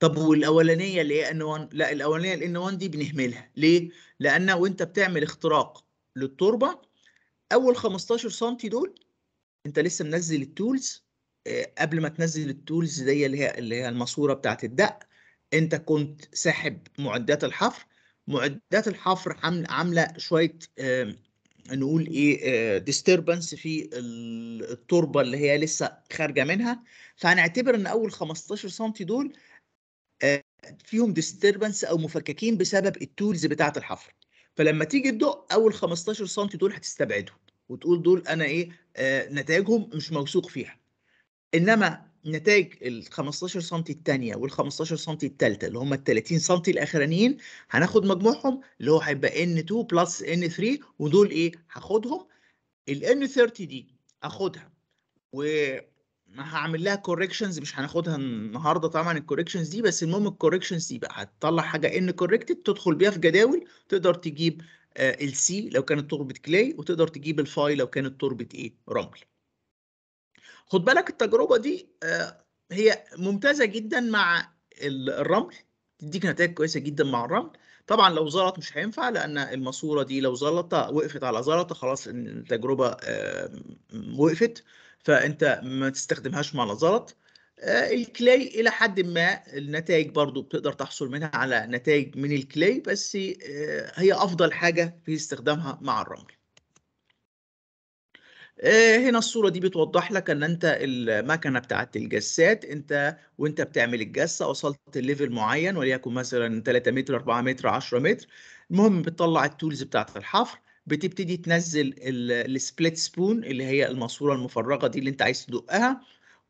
[SPEAKER 1] طب والاولانيه اللي هي ان 1 لا الاولانيه الان 1 دي بنهملها ليه لان وانت بتعمل اختراق للتربه اول 15 سم دول انت لسه منزل التولز آه، قبل ما تنزل التولز زي اللي هي اللي هي الماسوره بتاعه الدق انت كنت ساحب معدات الحفر معدات الحفر عامله شويه آه، نقول ايه ديستربنس آه، في التربه اللي هي لسه خارجه منها فهنعتبر ان اول 15 سم دول فيهم ديستربنس او مفككين بسبب التولز بتاعه الحفر فلما تيجي تدق اول 15 سم دول هتستبعدهم وتقول دول انا ايه آه، نتائجهم مش موثوق فيها انما نتائج ال 15 سم الثانيه وال 15 سم الثالثه اللي هم ال 30 سم الاخرانيين هناخد مجموعهم اللي هو هيبقى ان 2 بلس ان 3 ودول ايه هاخدهم ال ان 30 دي اخدها و هعمل لها كوركشنز مش هناخدها النهارده طبعا الكوركشنز دي بس المهم الكوركشنز دي بقى هتطلع حاجه ان كوركتد تدخل بيها في جداول تقدر تجيب آه، السي لو كانت تربه كلاي وتقدر تجيب الفاي لو كانت تربه ايه رمل خد بالك التجربه دي آه، هي ممتازه جدا مع الرمل تديك نتائج كويسه جدا مع الرمل طبعا لو زلط مش هينفع لان الماسوره دي لو زلطه وقفت على زلطه خلاص التجربه آه، وقفت فانت ما تستخدمهاش مع نظارات الكلي آه، الى حد ما النتائج برضو بتقدر تحصل منها على نتائج من الكلي بس آه، هي افضل حاجه في استخدامها مع الرمل آه، هنا الصورة دي بتوضح لك ان انت المكنة بتاعت الجسات انت وانت بتعمل الجسة وصلت الليفل معين وليكن مثلا 3 متر 4 متر 10 متر المهم بتطلع التولز بتاعت الحفر بتبتدي تنزل السبليت سبون اللي هي الماسوره المفرغه دي اللي انت عايز تدقها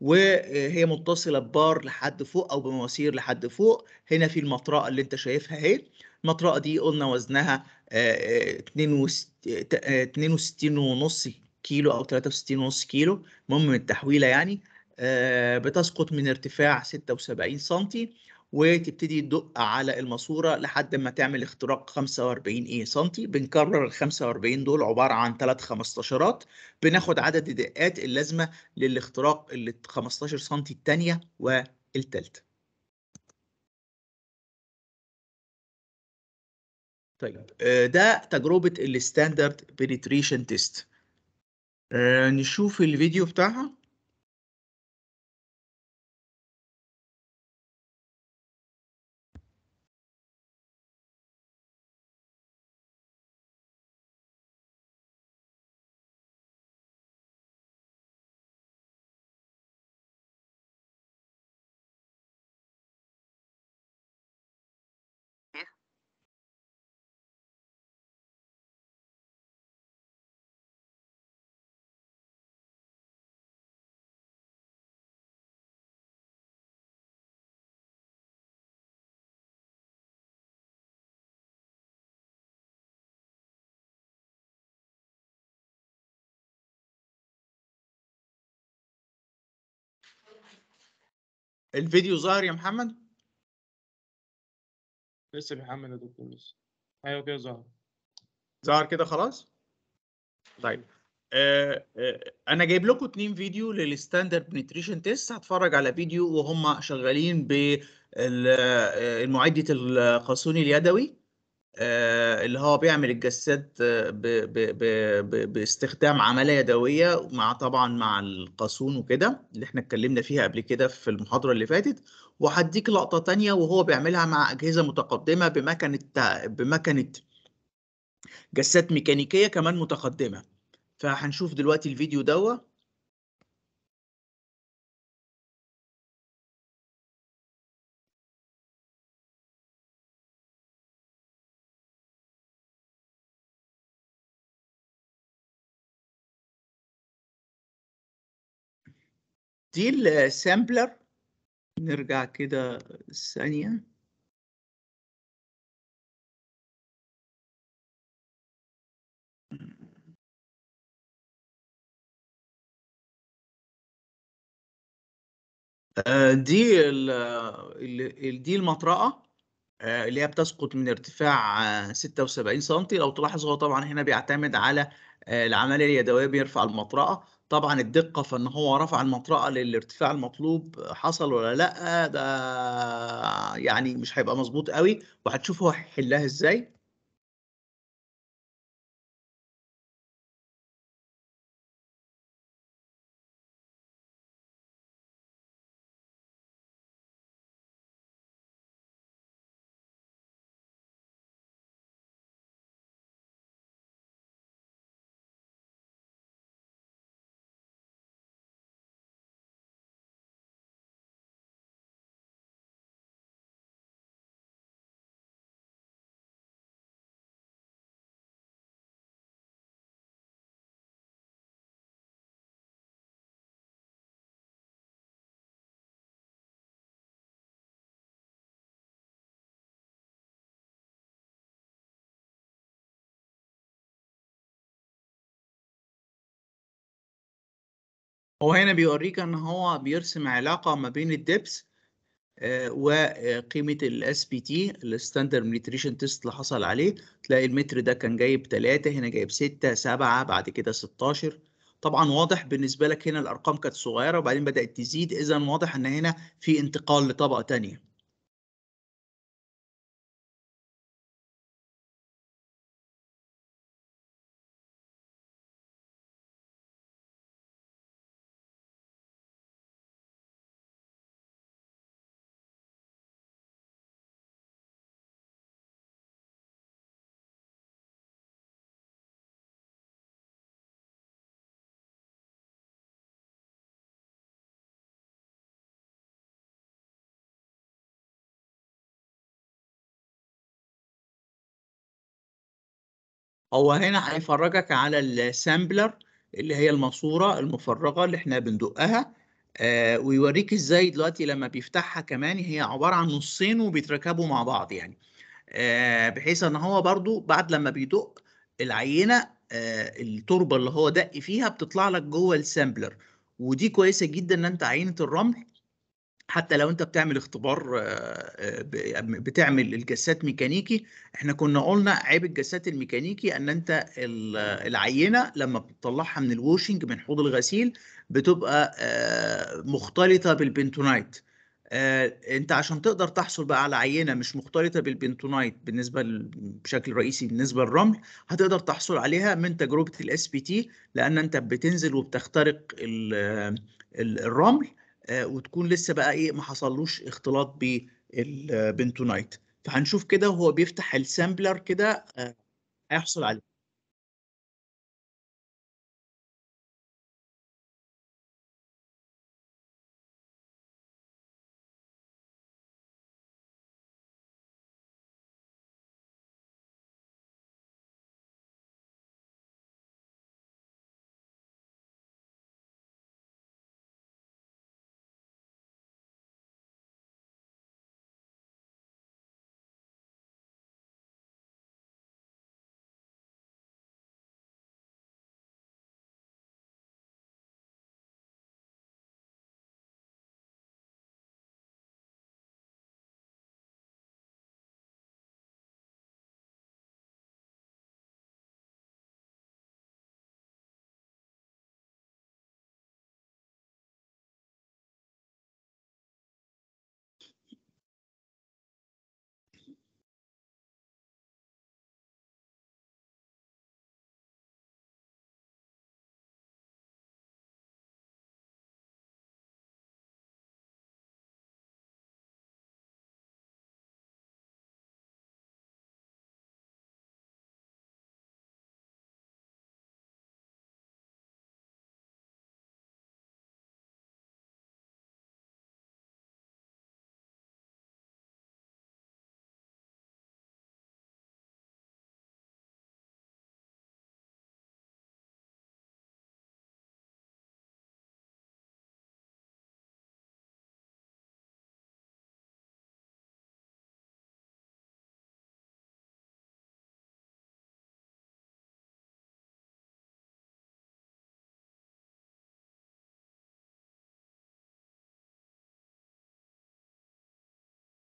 [SPEAKER 1] وهي متصله ببار لحد فوق او بمواسير لحد فوق هنا في المطرقه اللي انت شايفها اهي المطرقه دي قلنا وزنها 62.5 كيلو او 63.5 كيلو المهم من التحويله يعني بتسقط من ارتفاع 76 سنتي وتبتدي تدق على الماسوره لحد ما تعمل اختراق 45 ايه سنتي بنكرر ال 45 دول عباره عن 3 15 بناخد عدد الدقات اللازمه للاختراق ال 15 سنتي الثانيه والثالثه
[SPEAKER 2] طيب آه، ده تجربه الستاندرد بريتريشن تيست نشوف الفيديو بتاعها الفيديو ظاهر يا محمد
[SPEAKER 1] لسه بيحمل يا دكتور لسه ايوه كده ظهر ظهر كده خلاص طيب آه آه انا جايب لكم اتنين فيديو للستاندرد نيتريشن تيست هتفرج على فيديو وهم شغالين بالمعدة آه، القاسوني اليدوي آه، اللي هو بيعمل الجسات آه، باستخدام عمليه يدويه مع طبعا مع القاسون وكده اللي احنا اتكلمنا فيها قبل كده في المحاضره اللي فاتت وهديك لقطه تانية وهو بيعملها مع اجهزه متقدمه بمكنه بمكنه جسات ميكانيكيه كمان متقدمه فهنشوف دلوقتي الفيديو دوت
[SPEAKER 2] دي السامبلر نرجع كده ثانية
[SPEAKER 1] آه، دي ال دي المطرقة آه، اللي هي بتسقط من ارتفاع 76 آه، سم لو تلاحظ هو طبعا هنا بيعتمد على العملية اليدوية بيرفع المطرقة طبعا الدقة في ان هو رفع المطرقة للارتفاع المطلوب حصل ولا لأ ده يعني مش هيبقى مظبوط قوي وهتشوف هو هيحلها إزاي
[SPEAKER 2] هو هنا بيوريك
[SPEAKER 1] ان هو بيرسم علاقه ما بين الدبس وقيمه الاس بي تي الستاندرد نيوتريشن تيست اللي حصل عليه تلاقي المتر ده كان جايب 3 هنا جايب 6 7 بعد كده 16 طبعا واضح بالنسبه لك هنا الارقام كانت صغيره وبعدين بدات تزيد اذا واضح ان هنا في انتقال لطبقه ثانيه هو هنا هيفرجك على السامبلر اللي هي الماسوره المفرغه اللي احنا بندقها آه ويوريك ازاي دلوقتي لما بيفتحها كمان هي عباره عن نصين وبيتركبوا مع بعض يعني آه بحيث ان هو برضو بعد لما بيدق العينه آه التربه اللي هو دق فيها بتطلع لك جوه السامبلر ودي كويسه جدا ان انت عينه الرمل حتى لو انت بتعمل اختبار آه، آه، بتعمل الجسات ميكانيكي احنا كنا قلنا عيب الجسات الميكانيكي ان انت العينه لما بتطلعها من الووشنج من حوض الغسيل بتبقى آه، مختلطه بالبنتونايت انت عشان تقدر تحصل بقى على عينه مش مختلطه بالبنتونايت بالنسبه بشكل رئيسي بالنسبه للرمل هتقدر تحصل عليها من تجربه الاس بي تي لان انت بتنزل وبتخترق الرمل آه، وتكون لسه بقى ايه ما حصلوش اختلاط بالبنتونايت فهنشوف كده وهو بيفتح السامبلر كده آه، هيحصل عليه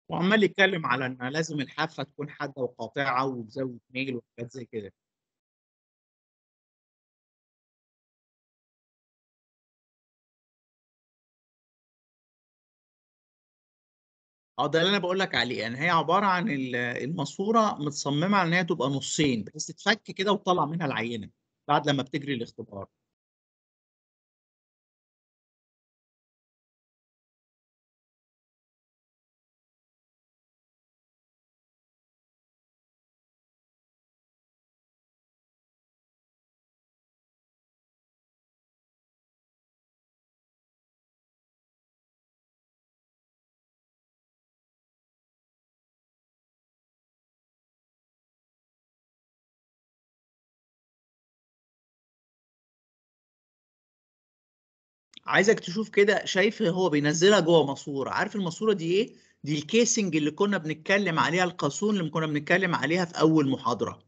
[SPEAKER 2] وعمال يتكلم على ان لازم الحافه تكون حاده وقاطعه وتزود ميل وحاجات زي كده اه ده اللي انا بقول لك عليه يعني هي
[SPEAKER 1] عباره عن الماسوره متصممه على ان هي تبقى نصين بحيث تتفك كده وتطلع منها العينه بعد لما بتجري الاختبار
[SPEAKER 2] عايزك تشوف
[SPEAKER 1] كده شايف هو بينزلها جوه ماسوره عارف الماسوره دي ايه دي الكيسنج اللي كنا بنتكلم عليها القاسون اللي كنا بنتكلم عليها في اول محاضره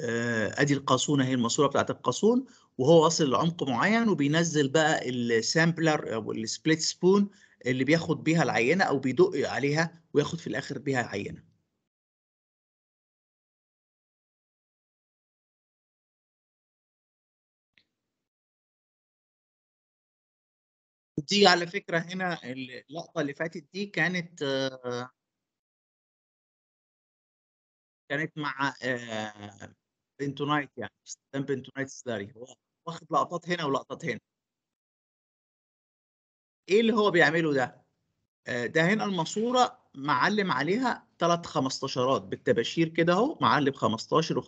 [SPEAKER 1] آه ادي القاسونه اهي الماسوره بتاعت القاسون وهو واصل لعمق معين وبينزل بقى السامبلر او السبليت سبون اللي بياخد بيها العينه او بيدق عليها وياخد في الاخر بيها العينه دي على فكرة هنا اللقطة اللي فاتت دي كانت كانت مع آه، بنتونايت يعني استخدام بنتونايت سلاري هو واخد لقطات هنا ولقطات هنا ايه اللي هو بيعمله ده؟ آه، ده هنا الماسورة معلم عليها ثلاث خمستاشرات بالتباشير كده اهو معلم 15 و15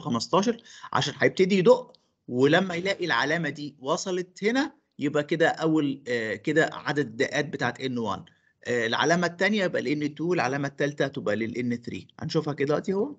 [SPEAKER 1] و15 عشان هيبتدي يدق ولما يلاقي العلامة دي وصلت هنا يبقى كده اول آه، كده عدد الدقات بتاعت ان آه، 1 العلامه الثانيه يبقى ان 2 العلامه الثالثه تبقى ان 3 هنشوفها كده دلوقتي اهو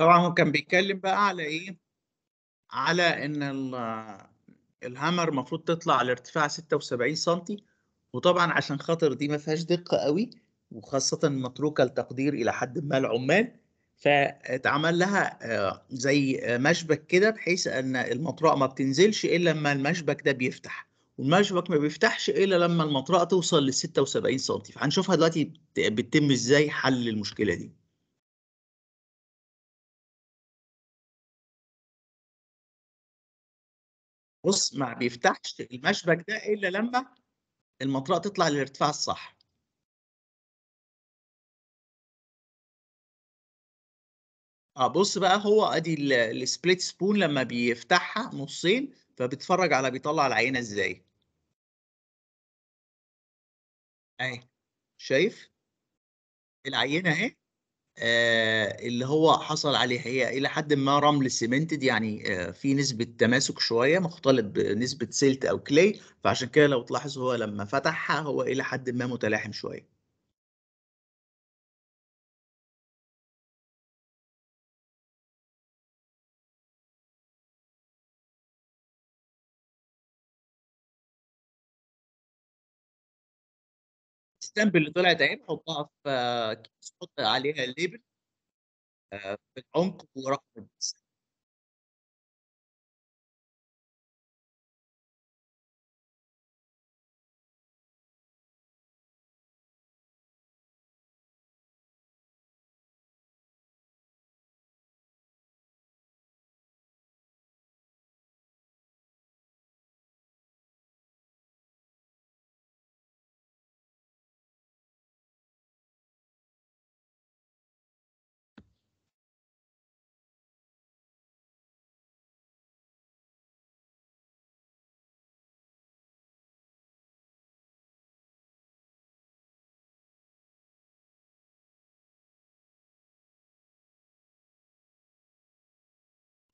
[SPEAKER 1] طبعا هو كان بيتكلم بقى على ايه على ان الهامر المفروض تطلع على ارتفاع 76 سم وطبعا عشان خاطر دي ما فيهاش دقه قوي وخاصه متروكه لتقدير الى حد ما العمال فاتعمل لها آه، زي مشبك كده بحيث ان المطرقه ما بتنزلش الا لما المشبك ده بيفتح والمشبك ما بيفتحش الا لما المطرقه توصل لل 76 سم فهنشوفها دلوقتي بتتم ازاي حل المشكله دي
[SPEAKER 2] بص ما بيفتحش المشبك ده الا لما المطرقه تطلع للارتفاع الصح
[SPEAKER 1] اه بص بقى هو ادي السبليت سبون لما بيفتحها نصين فبتفرج على بيطلع العينه ازاي اهي شايف العينه اهي آه، اللي هو حصل عليه هي الى حد ما رمل سيمنتد يعني آه، في نسبه تماسك شويه مختلط بنسبه سيلت او كلي فعشان كده لو تلاحظ هو لما فتحها هو الى حد ما
[SPEAKER 2] متلاحم شويه الستامب اللي طلعت عين حطها في آه، حط عليها الليبل آه، في العمق ورقم الديسك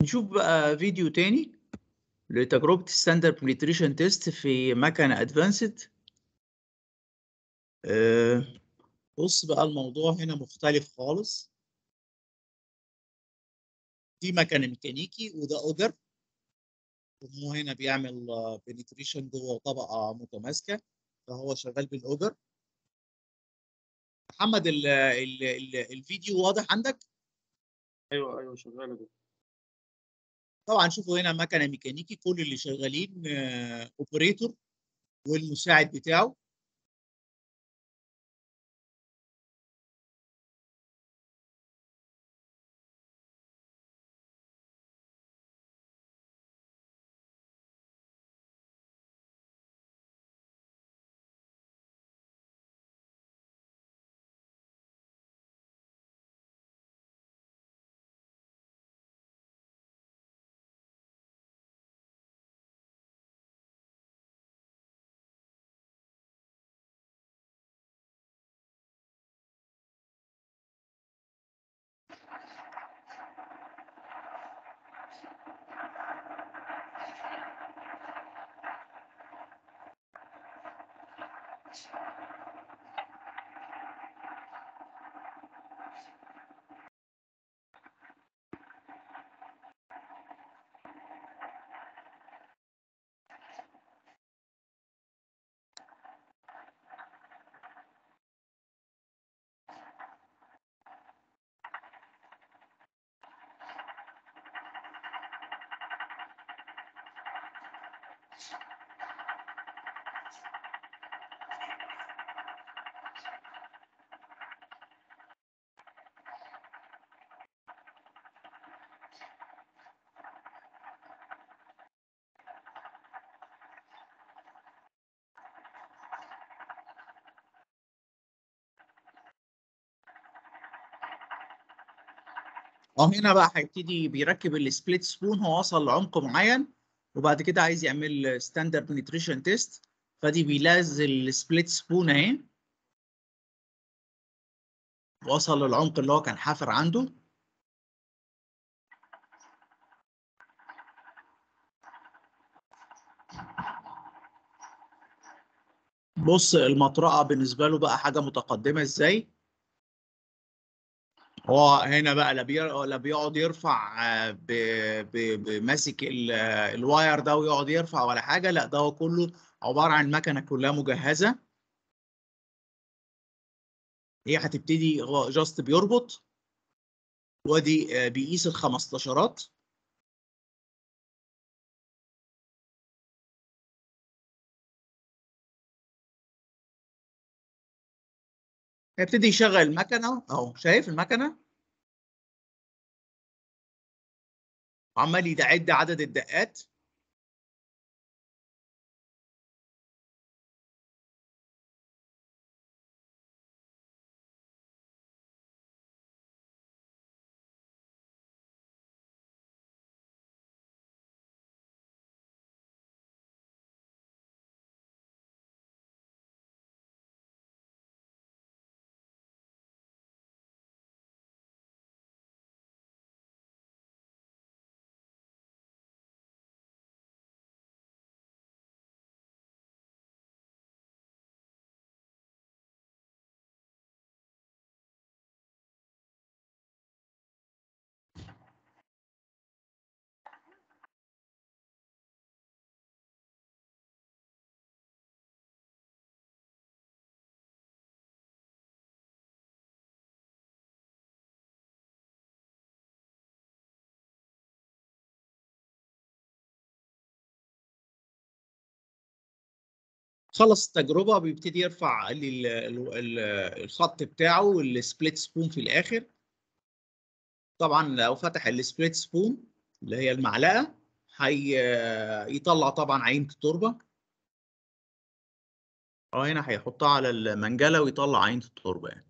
[SPEAKER 2] نشوف بقى فيديو تاني لتجربة
[SPEAKER 1] الستاندرد بنتريشن تيست في مكنة ادفانسد آه، بص بقى الموضوع هنا مختلف خالص
[SPEAKER 2] دي مكنة ميكانيكي وده اوجر هو هنا
[SPEAKER 1] بيعمل بنتريشن آه، جوه طبقة متماسكة فهو شغال بالاوجر محمد الـ الـ الـ الفيديو واضح عندك؟
[SPEAKER 2] ايوه ايوه شغالة دكتور طبعا شوفوا هنا مكنه ميكانيكي كل اللي شغالين اوبريتور آه، والمساعد بتاعه
[SPEAKER 1] وهنا اه بقى هيبتدي بيركب السبليت سبون هو وصل لعمق معين وبعد كده عايز يعمل ستاندرد نيتريشن تيست فدي بيلاز السبليت سبون اهي وصل للعمق اللي هو كان حافر عنده بص المطرقه بالنسبه له بقى حاجه متقدمه ازاي هو هنا بقى لا لا بيقعد يرفع آه، ماسك الواير ده ويقعد يرفع ولا حاجه لا ده هو كله عباره عن مكنه كلها مجهزه هي هتبتدي هو جاست بيربط
[SPEAKER 2] وادي آه، بيقيس الخمستاشرات هيبتدي يشغل المكنه اهو شايف المكنه عمال يعد عدد الدقات خلص التجربه بيبتدي يرفع
[SPEAKER 1] الخط بتاعه والسبليت سبون في الاخر طبعا لو فتح السبليت سبون اللي هي المعلقه هيطلع طبعا عينه التربه اه هنا هيحطها على المنجله ويطلع عينه التربه يعني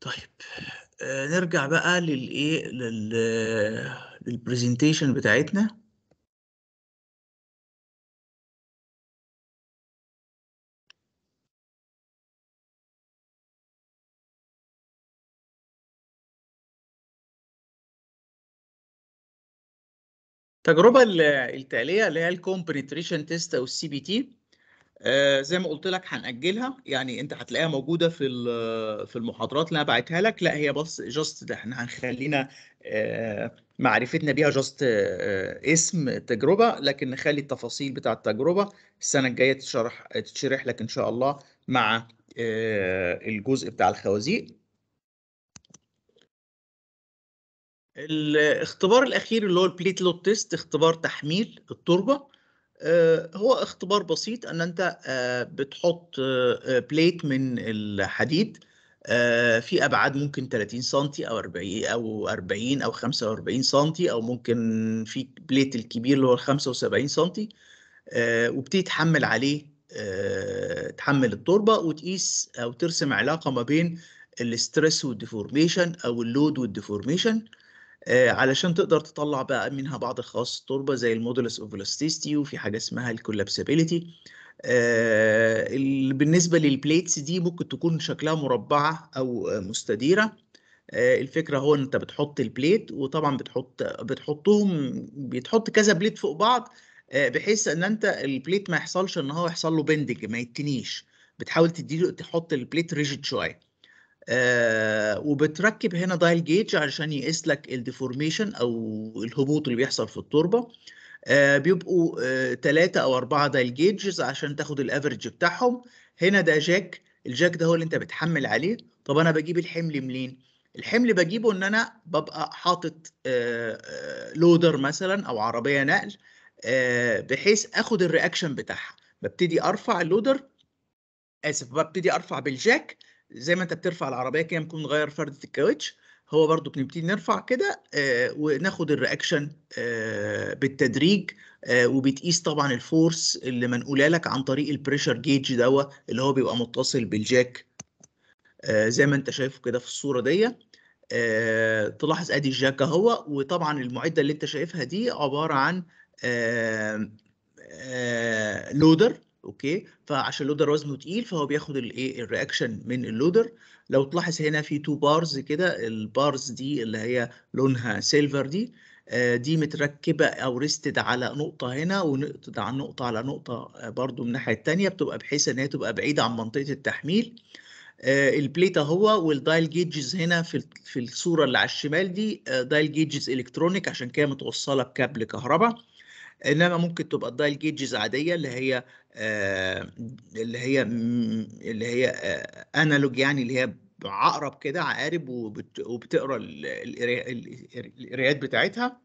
[SPEAKER 1] طيب آه، نرجع بقى للايه للبرزنتيشن بتاعتنا التجربه التاليه اللي هي الكومبريتريشن تيست او السي بي تي زي ما قلت لك هنأجلها يعني انت هتلاقيها موجوده في في المحاضرات اللي انا بعتها لك لا هي بس جاست ده احنا هنخلينا آه، معرفتنا بيها جاست آه، اسم التجربه لكن نخلي التفاصيل بتاع التجربه السنه الجايه تشرح تتشرح لك ان شاء الله مع آه، الجزء بتاع الخوازيق الاختبار الاخير اللي هو لود تيست اختبار تحميل التربه آه، هو اختبار بسيط ان انت آه، بتحط بليت آه، من الحديد في ابعاد ممكن 30 سم او 40 او 40 او 45 سم او ممكن في بليت الكبير اللي هو 75 سم وبتدي تحمل عليه تحمل التربه وتقيس او ترسم علاقه ما بين الاسترس والديفورميشن او اللود والديفورميشن آه، علشان تقدر تطلع بقى منها بعض خواص التربه زي المودولس اوف الاستيستي وفي حاجه اسمها الكولابسابيليتي آه، بالنسبه للبليتس دي ممكن تكون شكلها مربعه او مستديره آه، الفكره هو ان انت بتحط البليت وطبعا بتحط بتحطهم بتحط كذا بليت فوق بعض بحيث ان انت البليت ما يحصلش ان هو يحصل له بندج ما يتنيش بتحاول تديله تحط البليت ريجيد شويه آه، وبتركب هنا دايل جيج علشان يقيس لك الديفورميشن او الهبوط اللي بيحصل في التربه آه بيبقوا آه ثلاثة او اربعة دايل جيجز عشان تاخد الافرج بتاعهم هنا ده جاك الجاك ده هو اللي انت بتحمل عليه طب انا بجيب الحمل منين الحمل بجيبه ان انا ببقى حاطط آه لودر آه، مثلا او عربيه نقل آه بحيث اخد الرياكشن بتاعها ببتدي ارفع اللودر اسف ببتدي ارفع بالجاك زي ما انت بترفع العربيه كده ممكن نغير فرده الكاوتش هو برضو بنبتدي نرفع كده آه، وناخد الرياكشن آه، بالتدريج آه، وبتقيس طبعا الفورس اللي منقوله لك عن طريق البريشر جيج دوت اللي هو بيبقى متصل بالجاك زي ما انت شايفه كده في الصوره دي تلاحظ ادي الجاك اهو وطبعا المعده اللي انت شايفها دي عباره عن لودر اوكي فعشان اللودر وزنه تقيل فهو بياخد الايه الرياكشن من اللودر لو تلاحظ هنا في تو بارز كده البارز دي اللي هي لونها سيلفر دي آه، دي متركبة أو ريستد على نقطة هنا ونقطة على نقطة على نقطة آه، برضو من الناحية الثانيه بتبقى بحيث إن هي تبقى بعيدة عن منطقة التحميل آه، البليت اهو والدايل جيجز هنا في في الصورة اللي على الشمال دي دايل جيجز إلكترونيك عشان كده متوصلة بكابل كهرباء إنما ممكن تبقى الدايل جيجز عادية اللي هي آه، اللي هي اللي هي انالوج آه، يعني اللي هي عقرب كده عقارب وبتقرا القرايات بتاعتها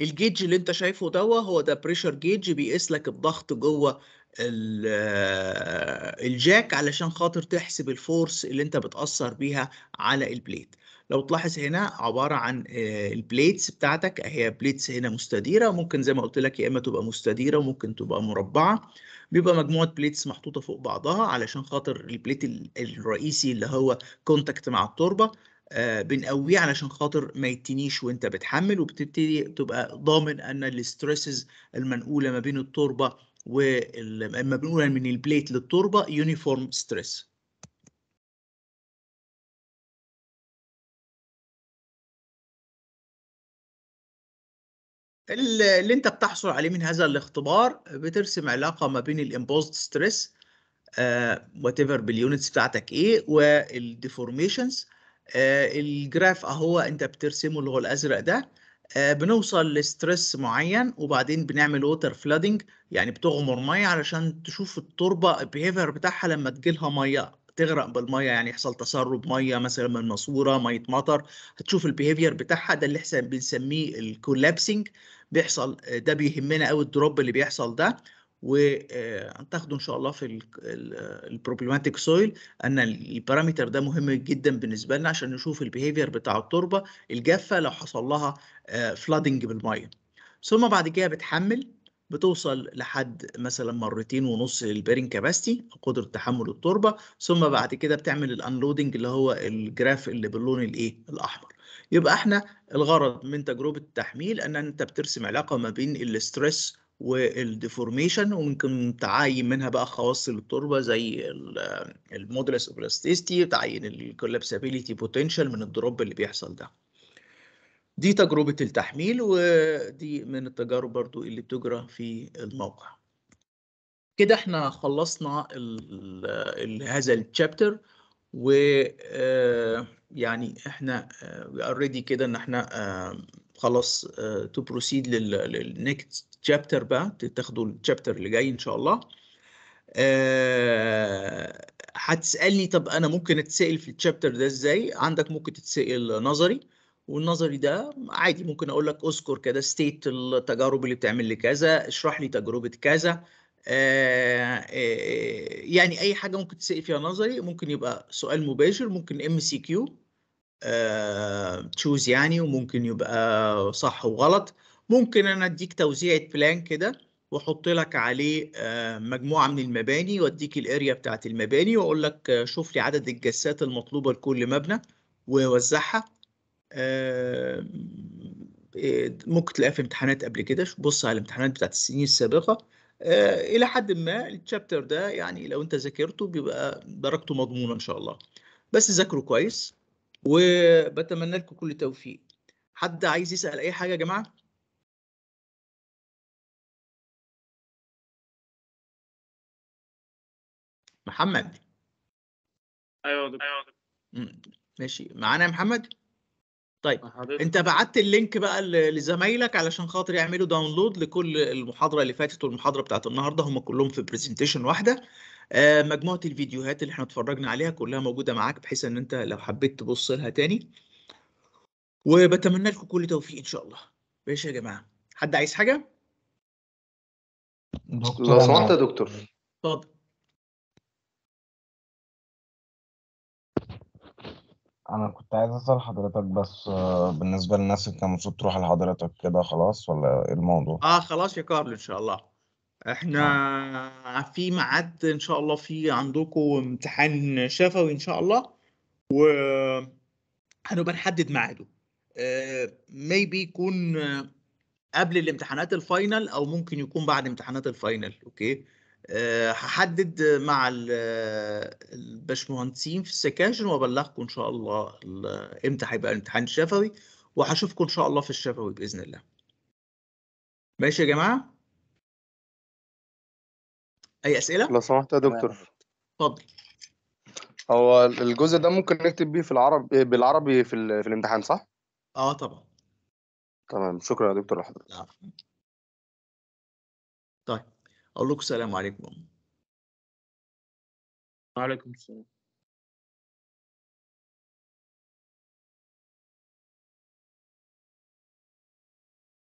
[SPEAKER 1] الجيج اللي انت شايفه دوا هو ده بريشر جيج بيقيس لك الضغط جوه الجاك آه، علشان خاطر تحسب الفورس اللي انت بتأثر بيها على البليت لو تلاحظ هنا عبارة عن آه، البليتس بتاعتك هي بليتس هنا مستديرة ممكن زي ما قلت لك يا إما تبقى مستديرة وممكن تبقى مربعة بيبقى مجموعة بليتس محطوطة فوق بعضها علشان خاطر البليت الرئيسي اللي هو كونتاكت مع التربة آه، بنقويه علشان خاطر ما يتنيش وانت بتحمل وبتبتدي تبقى ضامن ان الاسترسز المنقوله ما بين التربه والمنقوله من البليت للتربه يونيفورم ستريس
[SPEAKER 2] اللي انت بتحصل
[SPEAKER 1] عليه من هذا الاختبار بترسم علاقه ما بين الامبوزد ستريس وات ايفر باليونتس بتاعتك ايه والديفورميشنز آه، الجراف اهو انت بترسمه اللي هو الازرق ده آه، بنوصل لستريس معين وبعدين بنعمل ووتر فلادنج يعني بتغمر ميه علشان تشوف التربه البيهيفير بتاعها لما تجيلها ميه تغرق بالميه يعني يحصل تسرب ميه مثلا من ماسوره ميه مطر هتشوف البيهيفير بتاعها ده اللي احنا بنسميه الكولابسنج بيحصل آه، ده بيهمنا قوي الدروب اللي بيحصل ده وهنتاخده آه، ان شاء الله في البروبلماتيك سويل آه، ان البارامتر ده مهم جدا بالنسبه لنا عشان نشوف البيهيفير بتاع التربه الجافه لو حصل لها فلادنج بالميه ثم بعد كده بتحمل بتوصل لحد مثلا مرتين ونص للبيرنج كاباستي قدره تحمل التربه ثم بعد كده بتعمل الانلودنج اللي هو الجراف اللي باللون الايه الاحمر يبقى احنا الغرض من تجربه التحميل ان انت بترسم علاقه ما بين الاسترس والديفورميشن وممكن تعاين منها بقى خواص التربه زي المودلس اوف بلاستيستي تعاين الكولابسابيليتي بوتنشال من الدروب اللي بيحصل ده دي تجربه التحميل ودي من التجارب برضو اللي بتجرى في الموقع كده احنا خلصنا هذا التشابتر و آه يعني احنا اوريدي آه، كده ان احنا آه، خلاص تو بروسيد للنكست تشابتر بقى تاخدوا التشابتر اللي جاي ان شاء الله آه، هتسالني طب انا ممكن اتسال في التشابتر ده ازاي عندك ممكن تتسال نظري والنظري ده عادي ممكن اقول لك اذكر كده ستيت التجارب اللي بتعمل لي كذا اشرح لي تجربه كذا آه، آه، يعني اي حاجه ممكن تسال فيها نظري ممكن يبقى سؤال مباشر ممكن ام سي كيو تشوز يعني وممكن يبقى صح وغلط ممكن انا اديك توزيعه بلان كده واحط لك عليه آه، مجموعه من المباني واديك الاريا بتاعه المباني واقول لك شوف لي عدد الجسات المطلوبه لكل مبنى ووزعها ممكن تلاقيها في امتحانات قبل كده بص على الامتحانات بتاعت السنين السابقه آه الى حد ما التشابتر ده يعني لو انت ذاكرته بيبقى درجته مضمونه ان شاء الله بس ذاكره كويس وبتمنى لكم كل توفيق حد عايز يسال اي حاجه يا جماعه
[SPEAKER 2] محمد ايوه دكتور
[SPEAKER 1] ماشي معانا يا محمد طيب حضرتك. انت بعت اللينك بقى لزمايلك علشان خاطر يعملوا داونلود لكل المحاضره اللي فاتت والمحاضره بتاعت النهارده هم كلهم في برزنتيشن واحده آه، مجموعه الفيديوهات اللي احنا اتفرجنا عليها كلها موجوده معاك بحيث ان انت لو حبيت تبص لها تاني وبتمنى لكم كل توفيق ان شاء الله ماشي يا جماعه حد عايز حاجه
[SPEAKER 2] لو سمحت يا دكتور اتفضل انا كنت عايز اسال حضرتك
[SPEAKER 1] بس آه، بالنسبه للناس اللي كان المفروض تروح لحضرتك كده خلاص ولا ايه الموضوع اه خلاص يا كارل ان شاء الله اه احنا في ميعاد ان شاء الله في عندكم امتحان شفوي ان شاء الله و هنبقى نحدد ميعاده ميبي آه، يكون آه، قبل الامتحانات الفاينل او ممكن يكون بعد امتحانات الفاينل اوكي آه، هحدد مع الباشمهندسين في السكاشن وابلغكم ان شاء الله امتى هيبقى الامتحان الشفوي وهشوفكم ان شاء الله في الشفوي باذن الله ماشي يا جماعه اي اسئله لو سمحت يا دكتور اتفضل هو الجزء ده ممكن نكتب بيه في العربي بالعربي في, في الامتحان صح اه طبعا تمام شكرا يا دكتور لحضرتك
[SPEAKER 2] طيب اقول لكم السلام عليكم وعليكم السلام